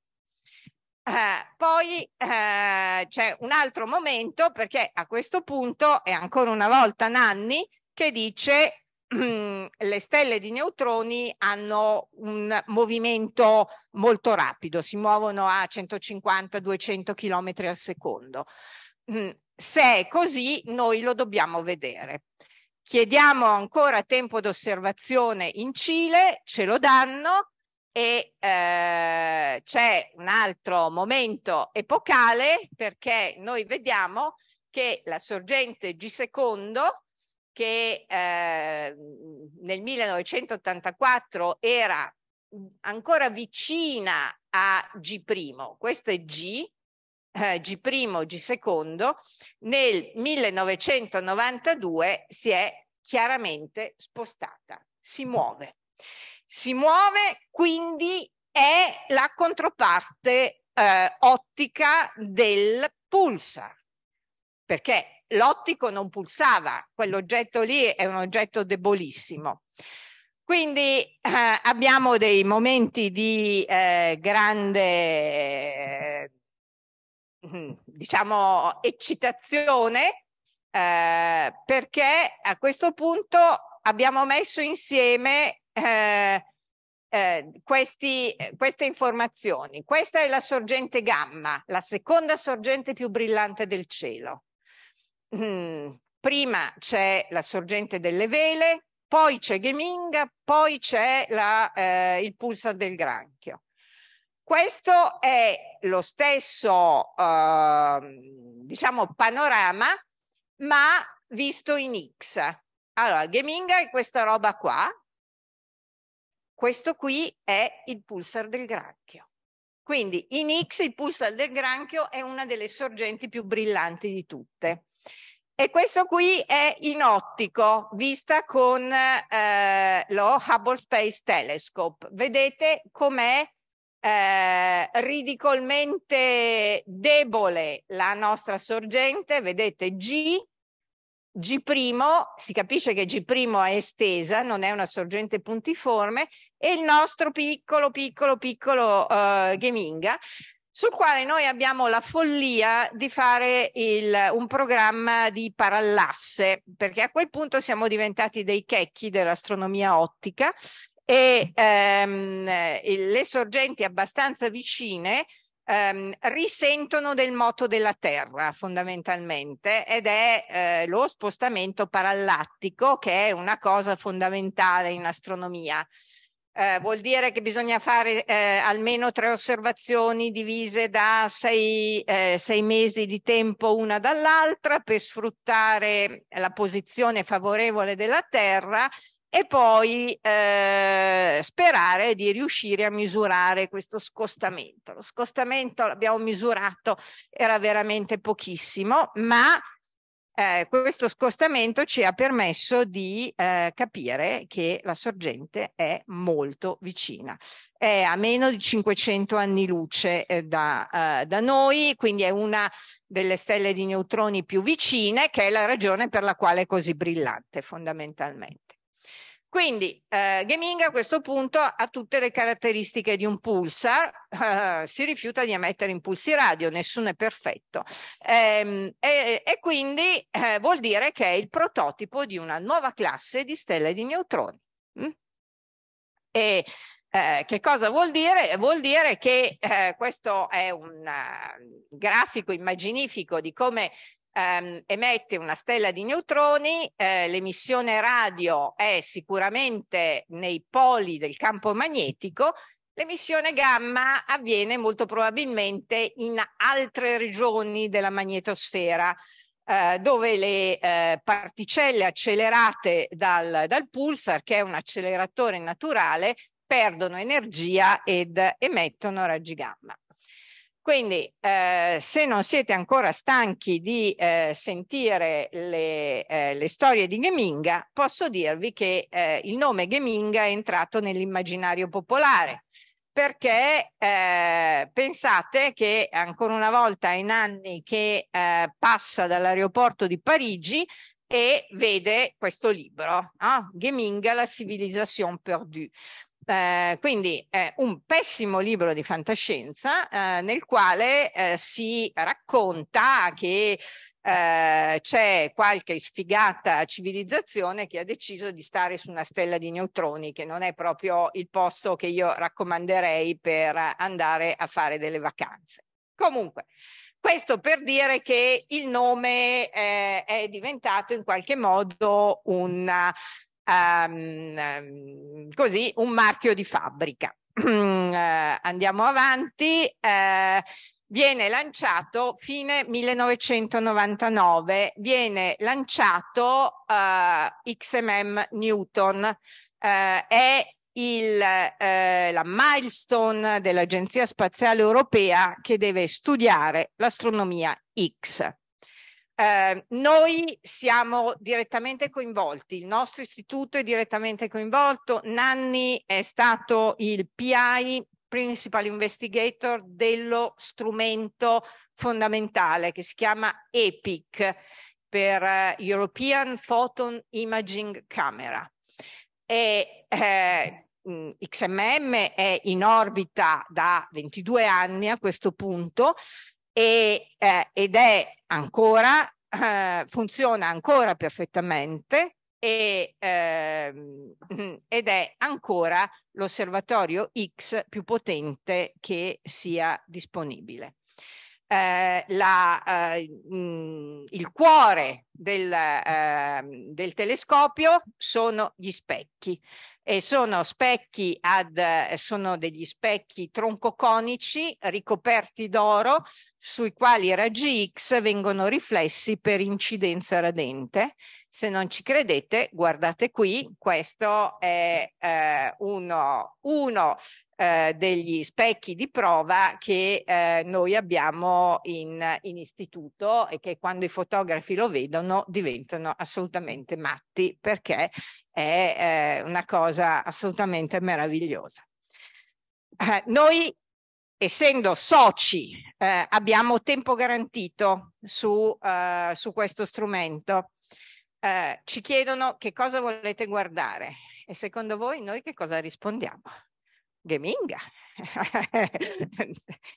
eh, poi eh, c'è un altro momento perché a questo punto è ancora una volta Nanni che dice mm, le stelle di neutroni hanno un movimento molto rapido, si muovono a 150-200 km al secondo. Mm, se è così, noi lo dobbiamo vedere. Chiediamo ancora tempo d'osservazione in Cile, ce lo danno, e eh, c'è un altro momento epocale perché noi vediamo che la sorgente G secondo che eh, nel 1984 era ancora vicina a G primo, questo è G, eh, G primo, G secondo, nel 1992 si è chiaramente spostata, si muove si muove, quindi è la controparte eh, ottica del pulsar, perché l'ottico non pulsava, quell'oggetto lì è un oggetto debolissimo. Quindi eh, abbiamo dei momenti di eh, grande, mm, diciamo, eccitazione, eh, perché a questo punto abbiamo messo insieme eh, eh, questi, queste informazioni. Questa è la sorgente gamma, la seconda sorgente più brillante del cielo. Mm, prima c'è la sorgente delle vele, poi c'è Geminga, poi c'è eh, il pulsar del granchio. Questo è lo stesso, eh, diciamo, panorama, ma visto in X. Allora, Geminga è questa roba qua, questo qui è il pulsar del granchio. Quindi in X il pulsar del granchio è una delle sorgenti più brillanti di tutte. E questo qui è in ottico, vista con eh, lo Hubble Space Telescope. Vedete com'è eh, ridicolmente debole la nostra sorgente, vedete G, G', si capisce che G' è estesa, non è una sorgente puntiforme, e il nostro piccolo, piccolo, piccolo uh, eh, Gaminga sul quale noi abbiamo la follia di fare il, un programma di parallasse, perché a quel punto siamo diventati dei checchi dell'astronomia ottica e ehm, le sorgenti abbastanza vicine ehm, risentono del moto della Terra fondamentalmente ed è eh, lo spostamento parallattico che è una cosa fondamentale in astronomia eh, vuol dire che bisogna fare eh, almeno tre osservazioni divise da sei, eh, sei mesi di tempo una dall'altra per sfruttare la posizione favorevole della Terra e poi eh, sperare di riuscire a misurare questo scostamento. Lo scostamento l'abbiamo misurato, era veramente pochissimo, ma eh, questo scostamento ci ha permesso di eh, capire che la sorgente è molto vicina. È a meno di 500 anni luce eh, da, eh, da noi, quindi è una delle stelle di neutroni più vicine, che è la ragione per la quale è così brillante fondamentalmente. Quindi eh, Geminga a questo punto ha tutte le caratteristiche di un pulsar, eh, si rifiuta di emettere impulsi radio, nessuno è perfetto. E, ehm, e, e quindi eh, vuol dire che è il prototipo di una nuova classe di stelle di neutroni. Mm? E eh, che cosa vuol dire? Vuol dire che eh, questo è un uh, grafico immaginifico di come ehm, emette una stella di neutroni, eh, l'emissione radio è sicuramente nei poli del campo magnetico, l'emissione gamma avviene molto probabilmente in altre regioni della magnetosfera. Eh, dove le eh, particelle accelerate dal, dal pulsar, che è un acceleratore naturale, perdono energia ed emettono raggi gamma. Quindi eh, se non siete ancora stanchi di eh, sentire le, eh, le, storie di Geminga, posso dirvi che eh, il nome Geminga è entrato nell'immaginario popolare perché eh, pensate che ancora una volta in anni che eh, passa dall'aeroporto di Parigi e vede questo libro, no? Geminga, la civilisation perdue. Eh, quindi è un pessimo libro di fantascienza eh, nel quale eh, si racconta che eh, c'è qualche sfigata civilizzazione che ha deciso di stare su una stella di neutroni, che non è proprio il posto che io raccomanderei per andare a fare delle vacanze. Comunque, questo per dire che il nome eh, è diventato in qualche modo una ehm, così un marchio di fabbrica. Eh, andiamo avanti. Eh, viene lanciato fine 1999, viene lanciato eh, XMM Newton, eh, è il, eh, la milestone dell'Agenzia Spaziale Europea che deve studiare l'astronomia X. Ehm, noi siamo direttamente coinvolti, il nostro istituto è direttamente coinvolto, Nanni è stato il PI, Principal Investigator, dello strumento fondamentale che si chiama EPIC per eh, European Photon Imaging Camera. E, eh, XMM è in orbita da 22 anni a questo punto e, eh, ed è ancora, eh, funziona ancora perfettamente e, eh, ed è ancora l'osservatorio X più potente che sia disponibile. Eh, la, eh, mh, il cuore del, eh, del telescopio sono gli specchi eh, sono, specchi ad, eh, sono degli specchi troncoconici ricoperti d'oro sui quali i raggi X vengono riflessi per incidenza radente. Se non ci credete, guardate qui, questo è eh, uno, uno eh, degli specchi di prova che eh, noi abbiamo in, in istituto e che quando i fotografi lo vedono diventano assolutamente matti perché è eh, una cosa assolutamente meravigliosa. Eh, noi essendo soci, eh, abbiamo tempo garantito su, eh, su questo strumento. Eh, ci chiedono che cosa volete guardare e secondo voi noi che cosa rispondiamo? Geminga.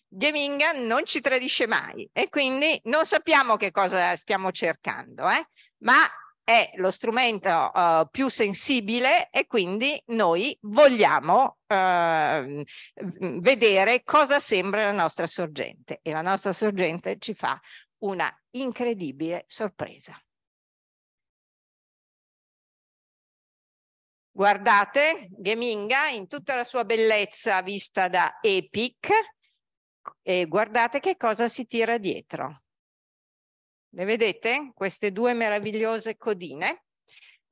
Geminga non ci tradisce mai e quindi non sappiamo che cosa stiamo cercando, eh? ma è lo strumento uh, più sensibile e quindi noi vogliamo uh, vedere cosa sembra la nostra sorgente e la nostra sorgente ci fa una incredibile sorpresa. Guardate Geminga in tutta la sua bellezza vista da Epic e guardate che cosa si tira dietro. Le vedete queste due meravigliose codine?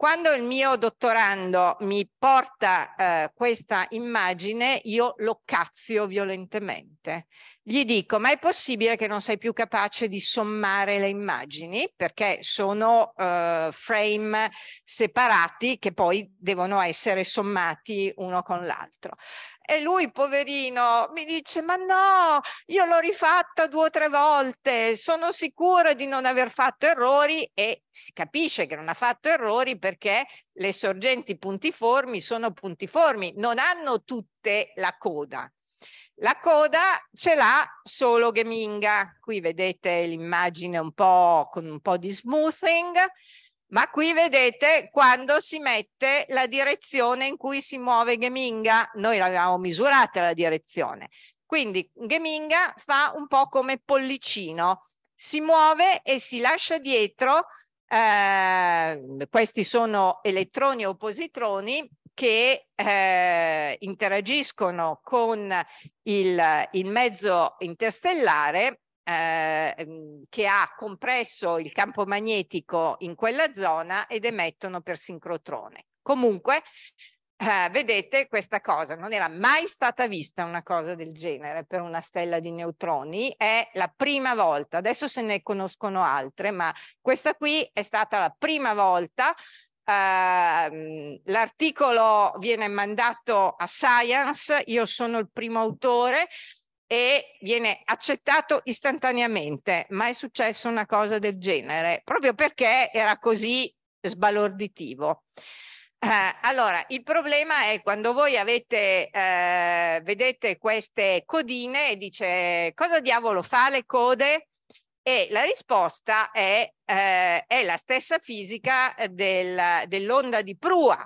Quando il mio dottorando mi porta eh, questa immagine, io lo cazzio violentemente. Gli dico, ma è possibile che non sei più capace di sommare le immagini? Perché sono eh, frame separati che poi devono essere sommati uno con l'altro. E lui, poverino, mi dice, ma no, io l'ho rifatta due o tre volte, sono sicura di non aver fatto errori e si capisce che non ha fatto errori perché le sorgenti puntiformi sono puntiformi, non hanno tutte la coda. La coda ce l'ha solo Geminga. Qui vedete l'immagine un po' con un po' di smoothing ma qui vedete quando si mette la direzione in cui si muove Geminga, noi l'avevamo misurata la direzione, quindi Geminga fa un po' come pollicino, si muove e si lascia dietro, eh, questi sono elettroni o positroni che eh, interagiscono con il, il mezzo interstellare eh, ehm, che ha compresso il campo magnetico in quella zona ed emettono per sincrotrone. Comunque, eh, vedete questa cosa, non era mai stata vista una cosa del genere per una stella di neutroni, è la prima volta, adesso se ne conoscono altre, ma questa qui è stata la prima volta. Eh, l'articolo viene mandato a Science, io sono il primo autore, e viene accettato istantaneamente. Ma è successo una cosa del genere, proprio perché era così sbalorditivo. Eh, allora, il problema è quando voi avete, eh, vedete queste codine e dice cosa diavolo fa le code? E la risposta è, eh, è la stessa fisica del, dell'onda di prua,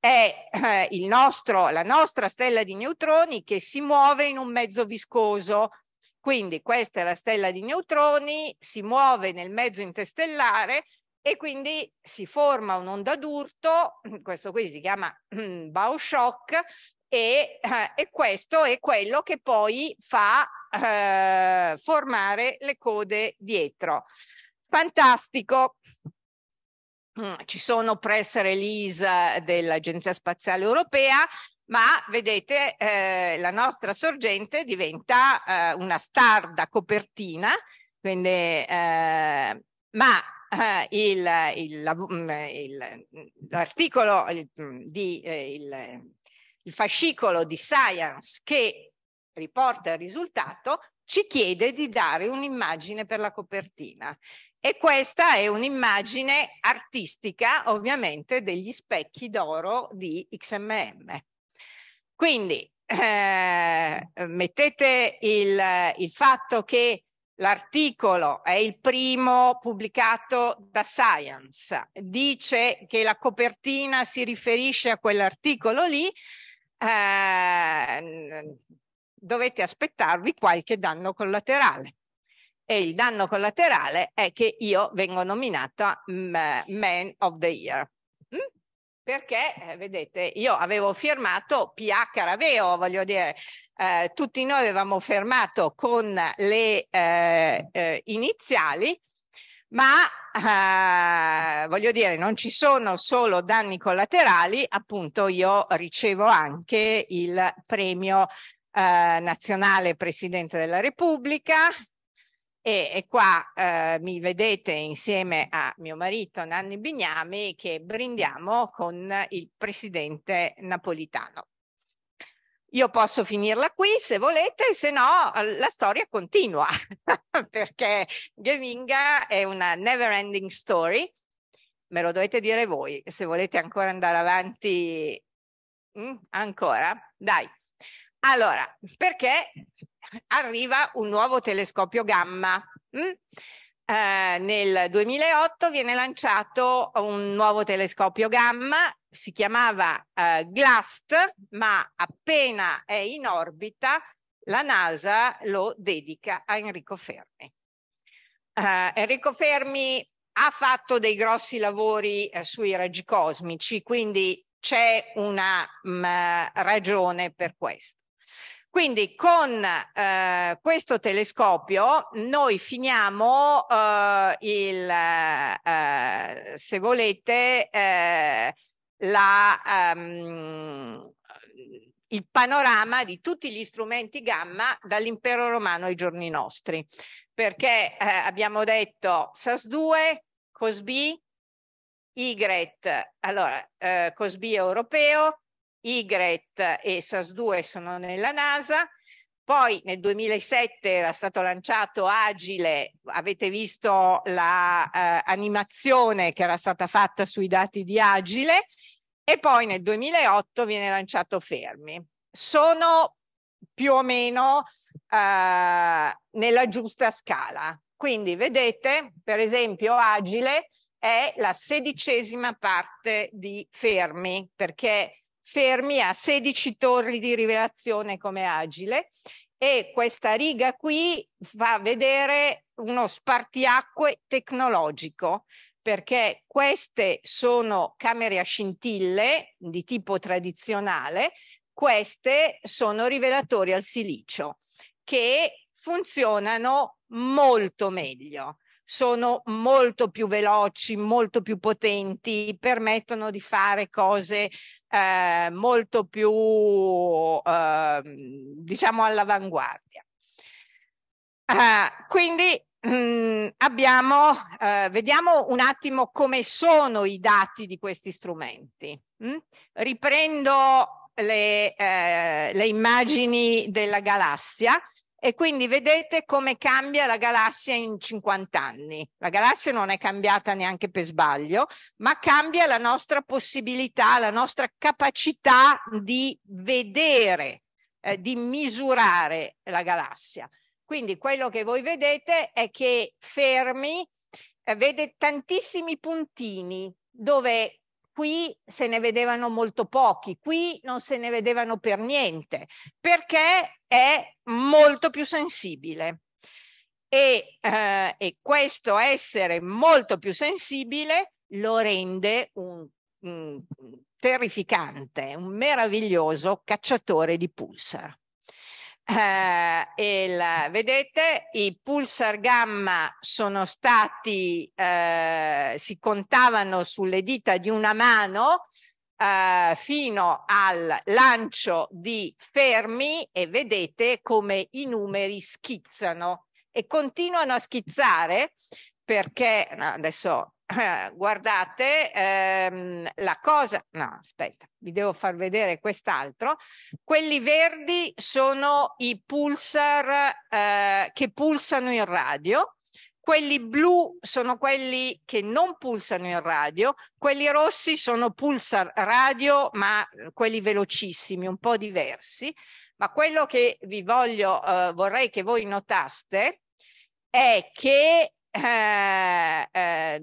è eh, nostro, la nostra stella di neutroni che si muove in un mezzo viscoso. Quindi questa è la stella di neutroni, si muove nel mezzo interstellare e quindi si forma un'onda d'urto, questo qui si chiama bow shock, e, eh, e, questo è quello che poi fa eh, formare le code dietro. Fantastico. Mm, ci sono press release dell'Agenzia Spaziale Europea, ma vedete eh, la nostra sorgente diventa eh, una star da copertina, quindi, eh, ma l'articolo, il, il fascicolo di Science che riporta il risultato ci chiede di dare un'immagine per la copertina e questa è un'immagine artistica, ovviamente, degli specchi d'oro di XMM. Quindi eh, mettete il, il fatto che L'articolo è il primo pubblicato da Science, dice che la copertina si riferisce a quell'articolo lì, eh, dovete aspettarvi qualche danno collaterale e il danno collaterale è che io vengo nominata mm, eh, Man of the Year. Mm? Perché, eh, vedete, io avevo firmato PA Caraveo, voglio dire, eh, tutti noi avevamo firmato con le eh, eh iniziali, ma voglio dire, non ci sono solo danni collaterali, appunto io ricevo anche il premio eh, nazionale Presidente della Repubblica, e, e qua eh, mi vedete insieme a mio marito Nanni Bignami che brindiamo con il presidente napolitano. Io posso finirla qui se volete, se no eh, la storia continua perché Gevinga è una never ending story. Me lo dovete dire voi se volete ancora andare avanti. Mm, ancora? Dai. Allora, perché arriva un nuovo telescopio gamma. Mm? Eh, nel 2008 viene lanciato un nuovo telescopio gamma, si chiamava eh, GLAST, ma appena è in orbita la NASA lo dedica a Enrico Fermi. Eh, Enrico Fermi ha fatto dei grossi lavori eh, sui raggi cosmici, quindi c'è una mh, mm, eh, ragione per questo. Quindi con eh, questo telescopio noi finiamo eh, il, eh, se volete, eh, la, um, il panorama di tutti gli strumenti gamma dall'impero romano ai giorni nostri. Perché eh, abbiamo detto SAS2, COSB, Y, allora eh, COSB europeo, YGRET e SAS2 sono nella NASA, poi nel 2007 era stato lanciato Agile, avete visto l'animazione la, eh, che era stata fatta sui dati di Agile e poi nel 2008 viene lanciato Fermi. Sono più o meno eh, nella giusta scala. Quindi vedete, per esempio, Agile è la sedicesima parte di Fermi, perché fermi a 16 torri di rivelazione come agile e questa riga qui fa vedere uno spartiacque tecnologico perché queste sono camere a scintille di tipo tradizionale, queste sono rivelatori al silicio che funzionano molto meglio sono molto più veloci, molto più potenti, permettono di fare cose eh, molto più eh, diciamo all'avanguardia. Uh, quindi mh, mm, abbiamo, uh, vediamo un attimo come sono i dati di questi strumenti. Mm? Riprendo le, eh, le immagini della galassia e quindi vedete come cambia la galassia in 50 anni. La galassia non è cambiata neanche per sbaglio, ma cambia la nostra possibilità, la nostra capacità di vedere, eh, di misurare la galassia. Quindi quello che voi vedete è che Fermi eh, vede tantissimi puntini dove qui se ne vedevano molto pochi, qui non se ne vedevano per niente, perché è molto più sensibile. E, eh, e questo essere molto più sensibile lo rende un, un terrificante, un meraviglioso cacciatore di pulsar. Eh, il, vedete, i pulsar gamma sono stati, eh, si contavano sulle dita di una mano eh, fino al lancio di Fermi e vedete come i numeri schizzano e continuano a schizzare perché no, adesso eh, guardate ehm, la cosa, no aspetta, vi devo far vedere quest'altro, quelli verdi sono i pulsar eh, che pulsano in radio, quelli blu sono quelli che non pulsano in radio, quelli rossi sono pulsar radio, ma eh, quelli velocissimi, un po' diversi. Ma quello che vi voglio, eh, vorrei che voi notaste è che eh, eh,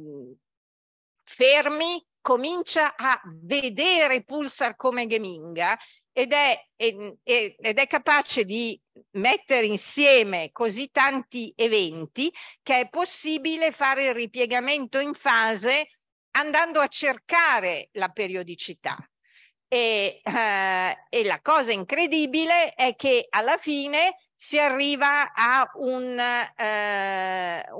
Fermi comincia a vedere Pulsar come Geminga ed è, ehm, ed, è capace di mettere insieme così tanti eventi che è possibile fare il ripiegamento in fase andando a cercare la periodicità. E, eh, e, la cosa incredibile è che alla fine si arriva a un, eh,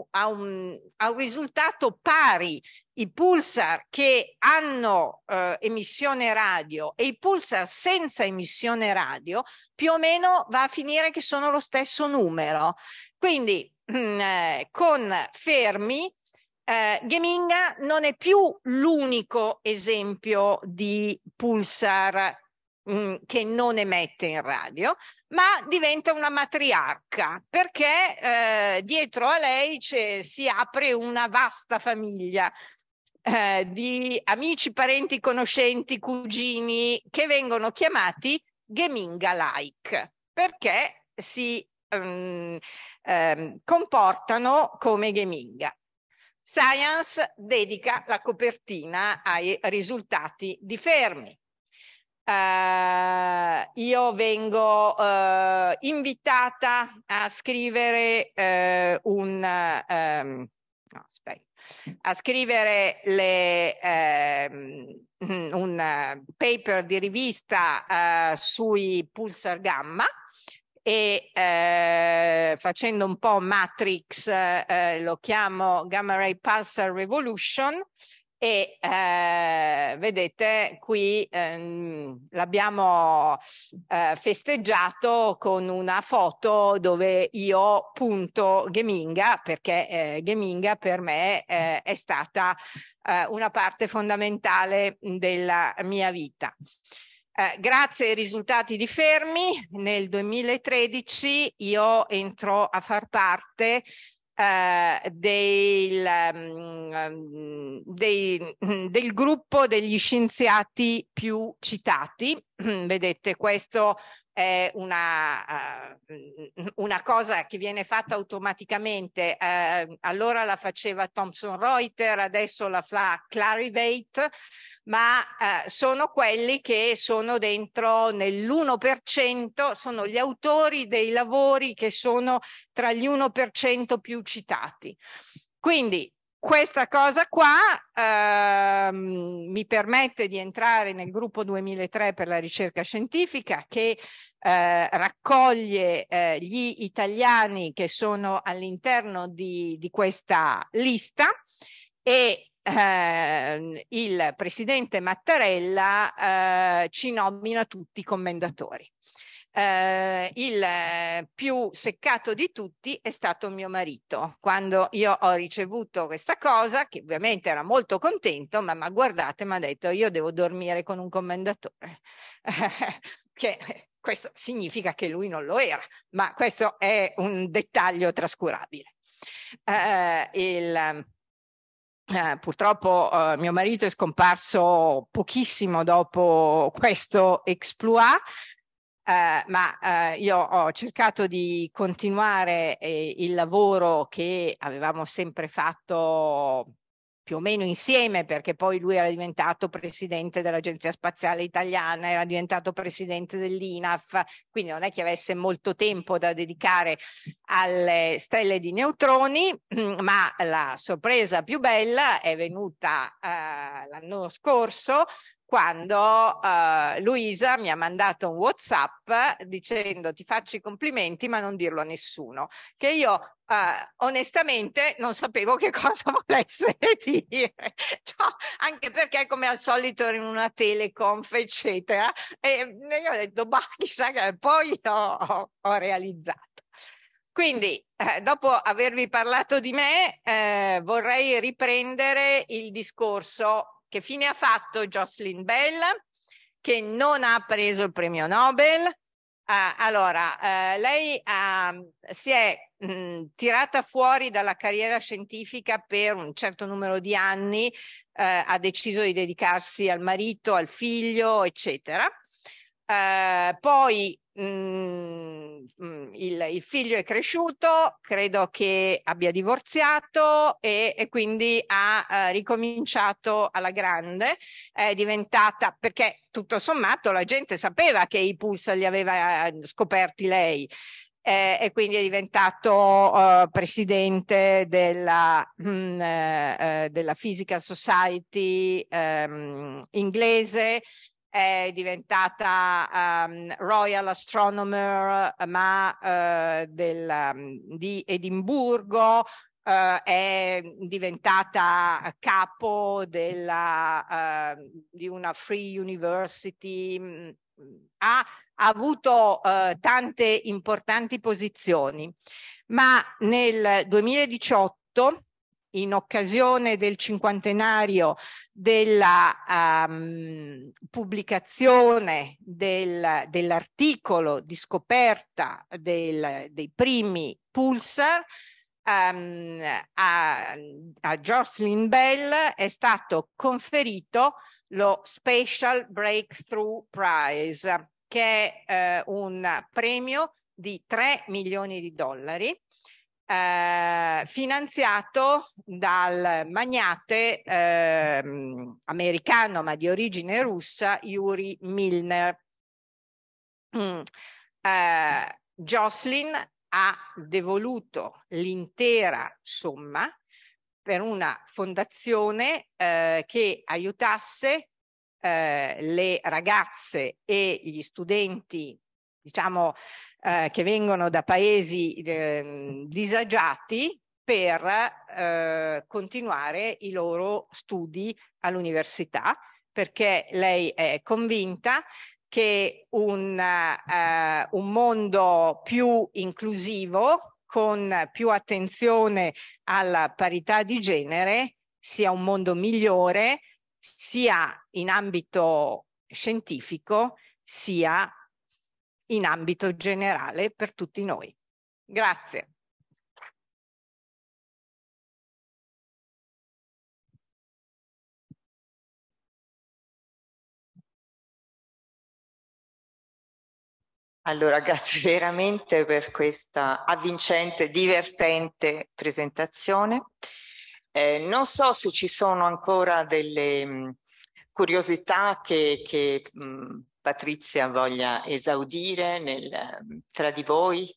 a, un, a un, risultato pari. I pulsar che hanno eh, emissione radio e i pulsar senza emissione radio più o meno va a finire che sono lo stesso numero. Quindi mm, eh, con Fermi eh, Geminga non è più l'unico esempio di pulsar Mhmm, che non emette in radio, ma diventa una matriarca perché eh, dietro a lei si apre una vasta famiglia eh, di amici, parenti, conoscenti, cugini che vengono chiamati Geminga like perché si um, um, comportano come Geminga. Science dedica la copertina ai risultati di Fermi eh, io vengo eh, invitata a scrivere eh, un... Ehm, no, aspetta a scrivere le, eh, un paper di rivista eh, sui pulsar gamma e eh, facendo un po' matrix eh, lo chiamo gamma ray pulsar revolution e eh, vedete qui ehm, l'abbiamo eh, festeggiato con una foto dove io punto Geminga perché eh, Geminga per me eh, è stata eh, una parte fondamentale della mia vita. Eh, grazie ai risultati di Fermi nel 2013 io entro a far parte eh, del, um, dei, del gruppo degli scienziati più citati. Vedete, questo è una, uh, una cosa che viene fatta automaticamente. Uh, allora la faceva Thomson Reuters, adesso la fa Clarivate, ma uh, sono quelli che sono dentro nell'1%, sono gli autori dei lavori che sono tra gli 1% più citati. Quindi questa cosa qua ehm, mi permette di entrare nel gruppo 2003 per la ricerca scientifica che eh, raccoglie eh, gli italiani che sono all'interno di, di questa lista e eh, il presidente Mattarella eh, ci nomina tutti i commendatori. Eh, il eh, più seccato di tutti è stato mio marito. Quando io ho ricevuto questa cosa, che ovviamente era molto contento, ma, ma guardate, mi ha detto io devo dormire con un commendatore. che eh, questo significa che lui non lo era, ma questo è un dettaglio trascurabile. Eh, il, eh, purtroppo eh, mio marito è scomparso pochissimo dopo questo exploit, eh, ma eh, io ho cercato di continuare eh, il lavoro che avevamo sempre fatto più o meno insieme, perché poi lui era diventato presidente dell'Agenzia Spaziale Italiana, era diventato presidente dell'INAF, quindi non è che avesse molto tempo da dedicare alle stelle di neutroni, ma la sorpresa più bella è venuta eh, l'anno scorso quando eh, Luisa mi ha mandato un WhatsApp dicendo ti faccio i complimenti ma non dirlo a nessuno, che io eh, onestamente non sapevo che cosa volesse dire, cioè, anche perché come al solito ero in una teleconf eccetera, e io ho detto bah chissà che poi ho, ho realizzato. Quindi, eh, dopo avervi parlato di me, eh, vorrei riprendere il discorso che fine ha fatto Jocelyn Bell, che non ha preso il premio Nobel? Ah, allora, eh, lei ah, si è mh, mm, tirata fuori dalla carriera scientifica per un certo numero di anni, eh, ha deciso di dedicarsi al marito, al figlio, eccetera. Eh, poi Mm, mm, il, il, figlio è cresciuto, credo che abbia divorziato e, e quindi ha eh, ricominciato alla grande, è diventata perché tutto sommato la gente sapeva che i pus li aveva eh, scoperti lei. Eh, e quindi è diventato eh, presidente della, mh, mm, eh, eh, della Physical Society ehm, inglese, è diventata um, Royal Astronomer ma uh, del, um, di Edimburgo, Uh, è diventata capo della, uh, di una free university, mm, ha, ha avuto uh, tante importanti posizioni, ma nel 2018 in occasione del cinquantenario della um, pubblicazione del, dell'articolo di scoperta del, dei primi pulsar, um, a, a Jocelyn Bell è stato conferito lo Special Breakthrough Prize, che è eh, un premio di 3 milioni di dollari eh, finanziato dal magnate eh, americano ma di origine russa Yuri Milner. Mm. Eh, Jocelyn ha devoluto l'intera somma per una fondazione eh, che aiutasse eh, le ragazze e gli studenti, diciamo, eh, che vengono da paesi eh, disagiati per eh, continuare i loro studi all'università, perché lei è convinta che un, eh, un mondo più inclusivo, con più attenzione alla parità di genere, sia un mondo migliore, sia in ambito scientifico, sia in ambito generale per tutti noi. Grazie. Allora, grazie veramente per questa avvincente, divertente presentazione. Eh, non so se ci sono ancora delle mh, mm, curiosità che, che mh, mm, Patrizia voglia esaudire nel, tra di voi.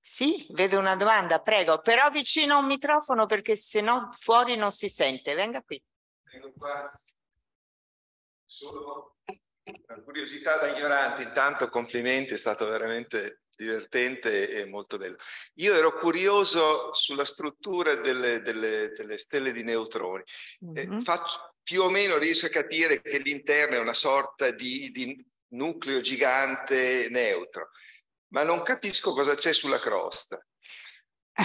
Sì, vedo una domanda, prego, però vicino a un microfono perché se no fuori non si sente. Venga qui. Vengo qua. Solo una curiosità da ignorante, intanto complimenti, è stato veramente divertente e molto bello. Io ero curioso sulla struttura delle, delle, delle stelle di neutroni. Mm -hmm. eh, mhm. faccio, più o meno riesco a capire che l'interno è una sorta di, di nucleo gigante neutro, ma non capisco cosa c'è sulla crosta. Eh,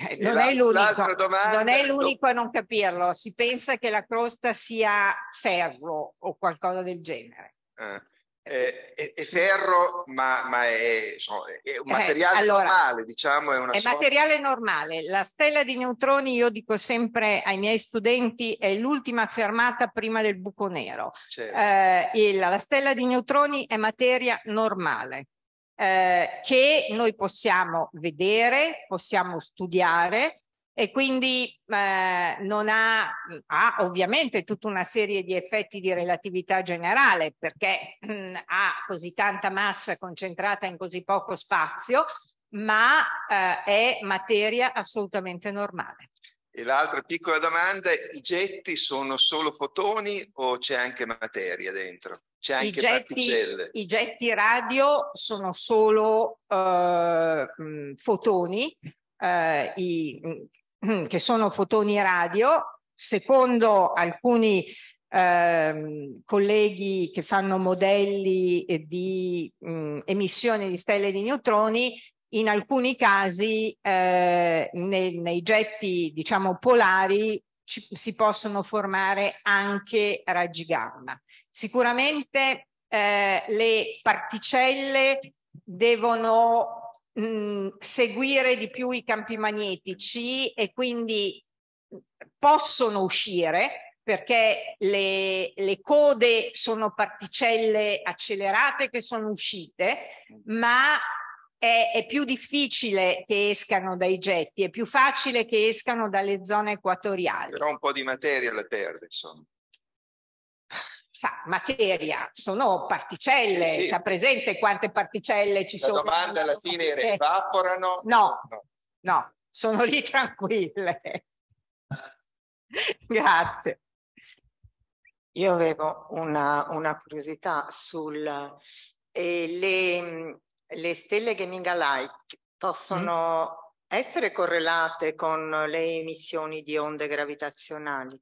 eh non, è domanda, non, è l'unico, a non capirlo, si pensa che la crosta sia ferro o qualcosa del genere. Eh eh, è, è, ferro, ma, ma è, so, è, un eh, materiale eh, allora, normale, diciamo. È, è sorta... materiale normale. La stella di neutroni, io dico sempre ai miei studenti, è l'ultima fermata prima del buco nero. Certo. Eh, la, la stella di neutroni è materia normale. Eh, che noi possiamo vedere, possiamo studiare, e quindi eh, non ha, ha ovviamente tutta una serie di effetti di relatività generale perché mh, mm, ha così tanta massa concentrata in così poco spazio, ma eh, è materia assolutamente normale. E l'altra piccola domanda, i getti sono solo fotoni o c'è anche materia dentro? C'è anche I getti, particelle? I getti radio sono solo eh, mm, fotoni, eh, i, mm, Mm, che sono fotoni radio, secondo alcuni ehm, colleghi che fanno modelli eh, di mh, mm, emissione di stelle di neutroni, in alcuni casi eh, nei, nei getti diciamo polari ci, si possono formare anche raggi gamma. Sicuramente eh, le particelle devono Mm, seguire di più i campi magnetici e quindi possono uscire perché le, le code sono particelle accelerate che sono uscite, ma è, è, più difficile che escano dai getti, è più facile che escano dalle zone equatoriali. Però un po' di materia la perde, insomma sa, materia, sono particelle, eh sì. c'ha presente quante particelle ci la sono? La domanda alla fine eh. evaporano? No, no, no, sono lì tranquille. Grazie. Io avevo una, una curiosità sul... Eh, le, le stelle gaming alike possono mm. essere correlate con le emissioni di onde gravitazionali?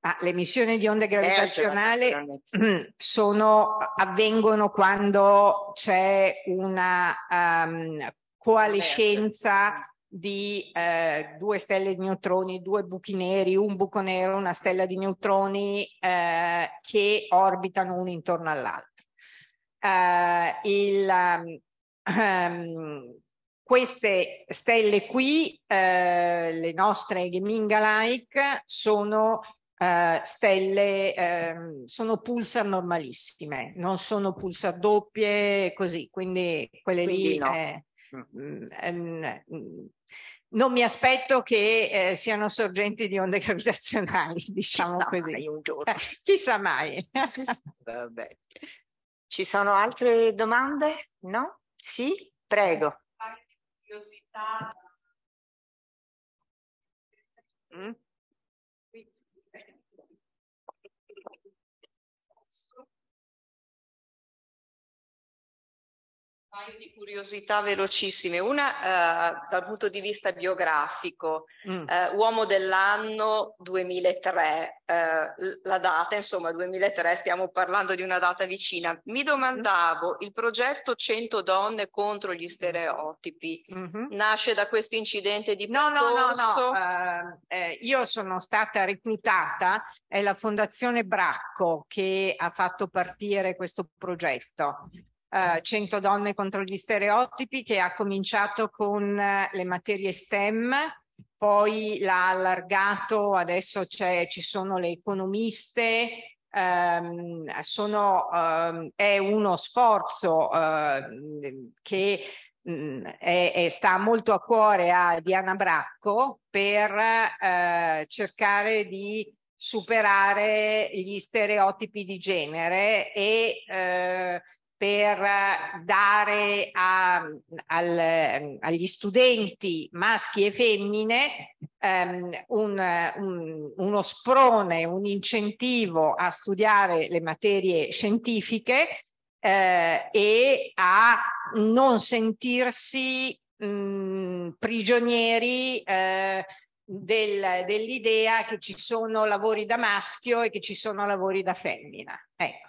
Ah, le emissioni di onde eh, gravitazionali sono, avvengono quando c'è una um, coalescenza di eh, due stelle di neutroni, due buchi neri, un buco nero, una stella di neutroni eh, che orbitano uno intorno all'altro. Eh, il, um, queste stelle qui, eh, le nostre Geminga-like, sono eh, stelle eh, sono pulsar normalissime, non sono pulsar doppie, così, quindi quelle quindi lì... No. Eh, non mi aspetto che eh, siano sorgenti di onde gravitazionali, diciamo Chissà così. Mai un giorno. Eh, chissà mai. Vabbè. Ci sono altre domande? No? Sì? Prego. Curiosità paio di curiosità velocissime. Una eh, dal punto di vista biografico, mm. eh, uomo dell'anno 2003, eh, la data, insomma 2003, stiamo parlando di una data vicina. Mi domandavo, il progetto 100 donne contro gli stereotipi mm-hmm. nasce da questo incidente di no, percorso? No, no, no, eh, eh, io sono stata reclutata, è la Fondazione Bracco che ha fatto partire questo progetto. 100 eh, donne contro gli stereotipi che ha cominciato con eh, le materie STEM, poi l'ha allargato, adesso ci sono le economiste, ehm, sono, ehm, è uno sforzo ehm, che mm, è, è, sta molto a cuore a Diana Bracco per eh, cercare di superare gli stereotipi di genere e eh, per dare a, al, agli studenti maschi e femmine ehm, un, un, uno sprone, un incentivo a studiare le materie scientifiche eh, e a non sentirsi mh, mm, prigionieri eh, del, dell'idea che ci sono lavori da maschio e che ci sono lavori da femmina. Ecco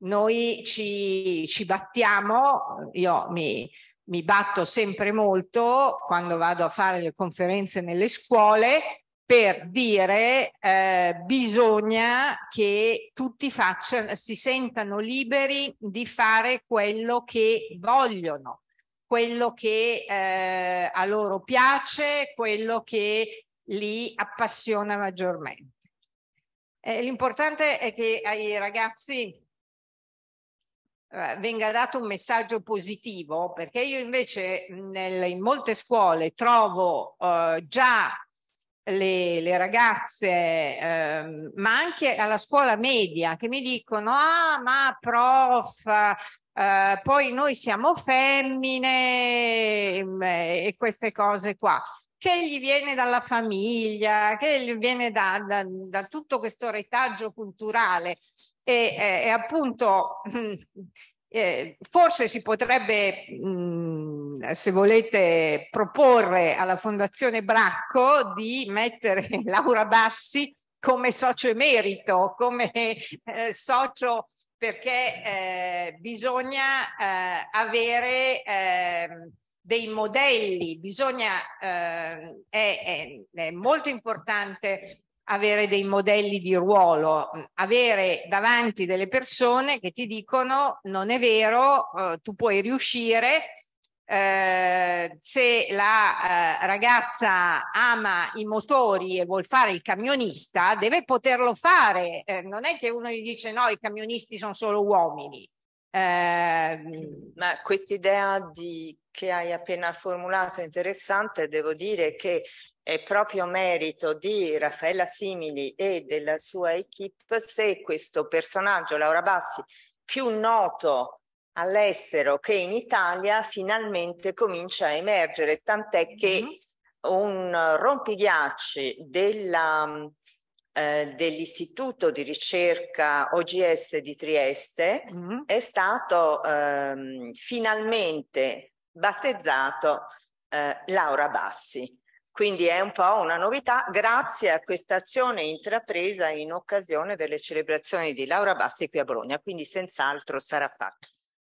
noi ci, ci battiamo, io mi, mi batto sempre molto quando vado a fare le conferenze nelle scuole per dire eh, bisogna che tutti faccia, si sentano liberi di fare quello che vogliono, quello che eh, a loro piace, quello che li appassiona maggiormente. Eh, l'importante è che ai ragazzi eh, venga dato un messaggio positivo, perché io invece nel, in molte scuole trovo eh, già le, le ragazze, eh, ma anche alla scuola media, che mi dicono, ah, ma prof, eh, poi noi siamo femmine e queste cose qua che gli viene dalla famiglia, che gli viene da, da, da tutto questo retaggio culturale e, eh, e appunto mm, eh, forse si potrebbe, mh, mm, se volete, proporre alla Fondazione Bracco di mettere Laura Bassi come socio emerito, come eh, socio perché eh, bisogna eh, avere eh, dei modelli, bisogna, eh, è, è, è, molto importante avere dei modelli di ruolo, mm, avere davanti delle persone che ti dicono non è vero, eh, tu puoi riuscire, eh, se la eh, ragazza ama i motori e vuol fare il camionista, deve poterlo fare. Eh, non è che uno gli dice no, i camionisti sono solo uomini. Eh, Ma quest'idea di, che hai appena formulato è interessante, devo dire che è proprio merito di Raffaella Simili e della sua equip se questo personaggio, Laura Bassi, più noto all'estero che in Italia, finalmente comincia a emergere, tant'è che mm-hmm. un rompighiacci della eh, dell'Istituto di ricerca OGS di Trieste mm-hmm. è stato ehm, finalmente battezzato eh, Laura Bassi. Quindi è un po' una novità grazie a questa azione intrapresa in occasione delle celebrazioni di Laura Bassi qui a Bologna, quindi senz'altro sarà fatto.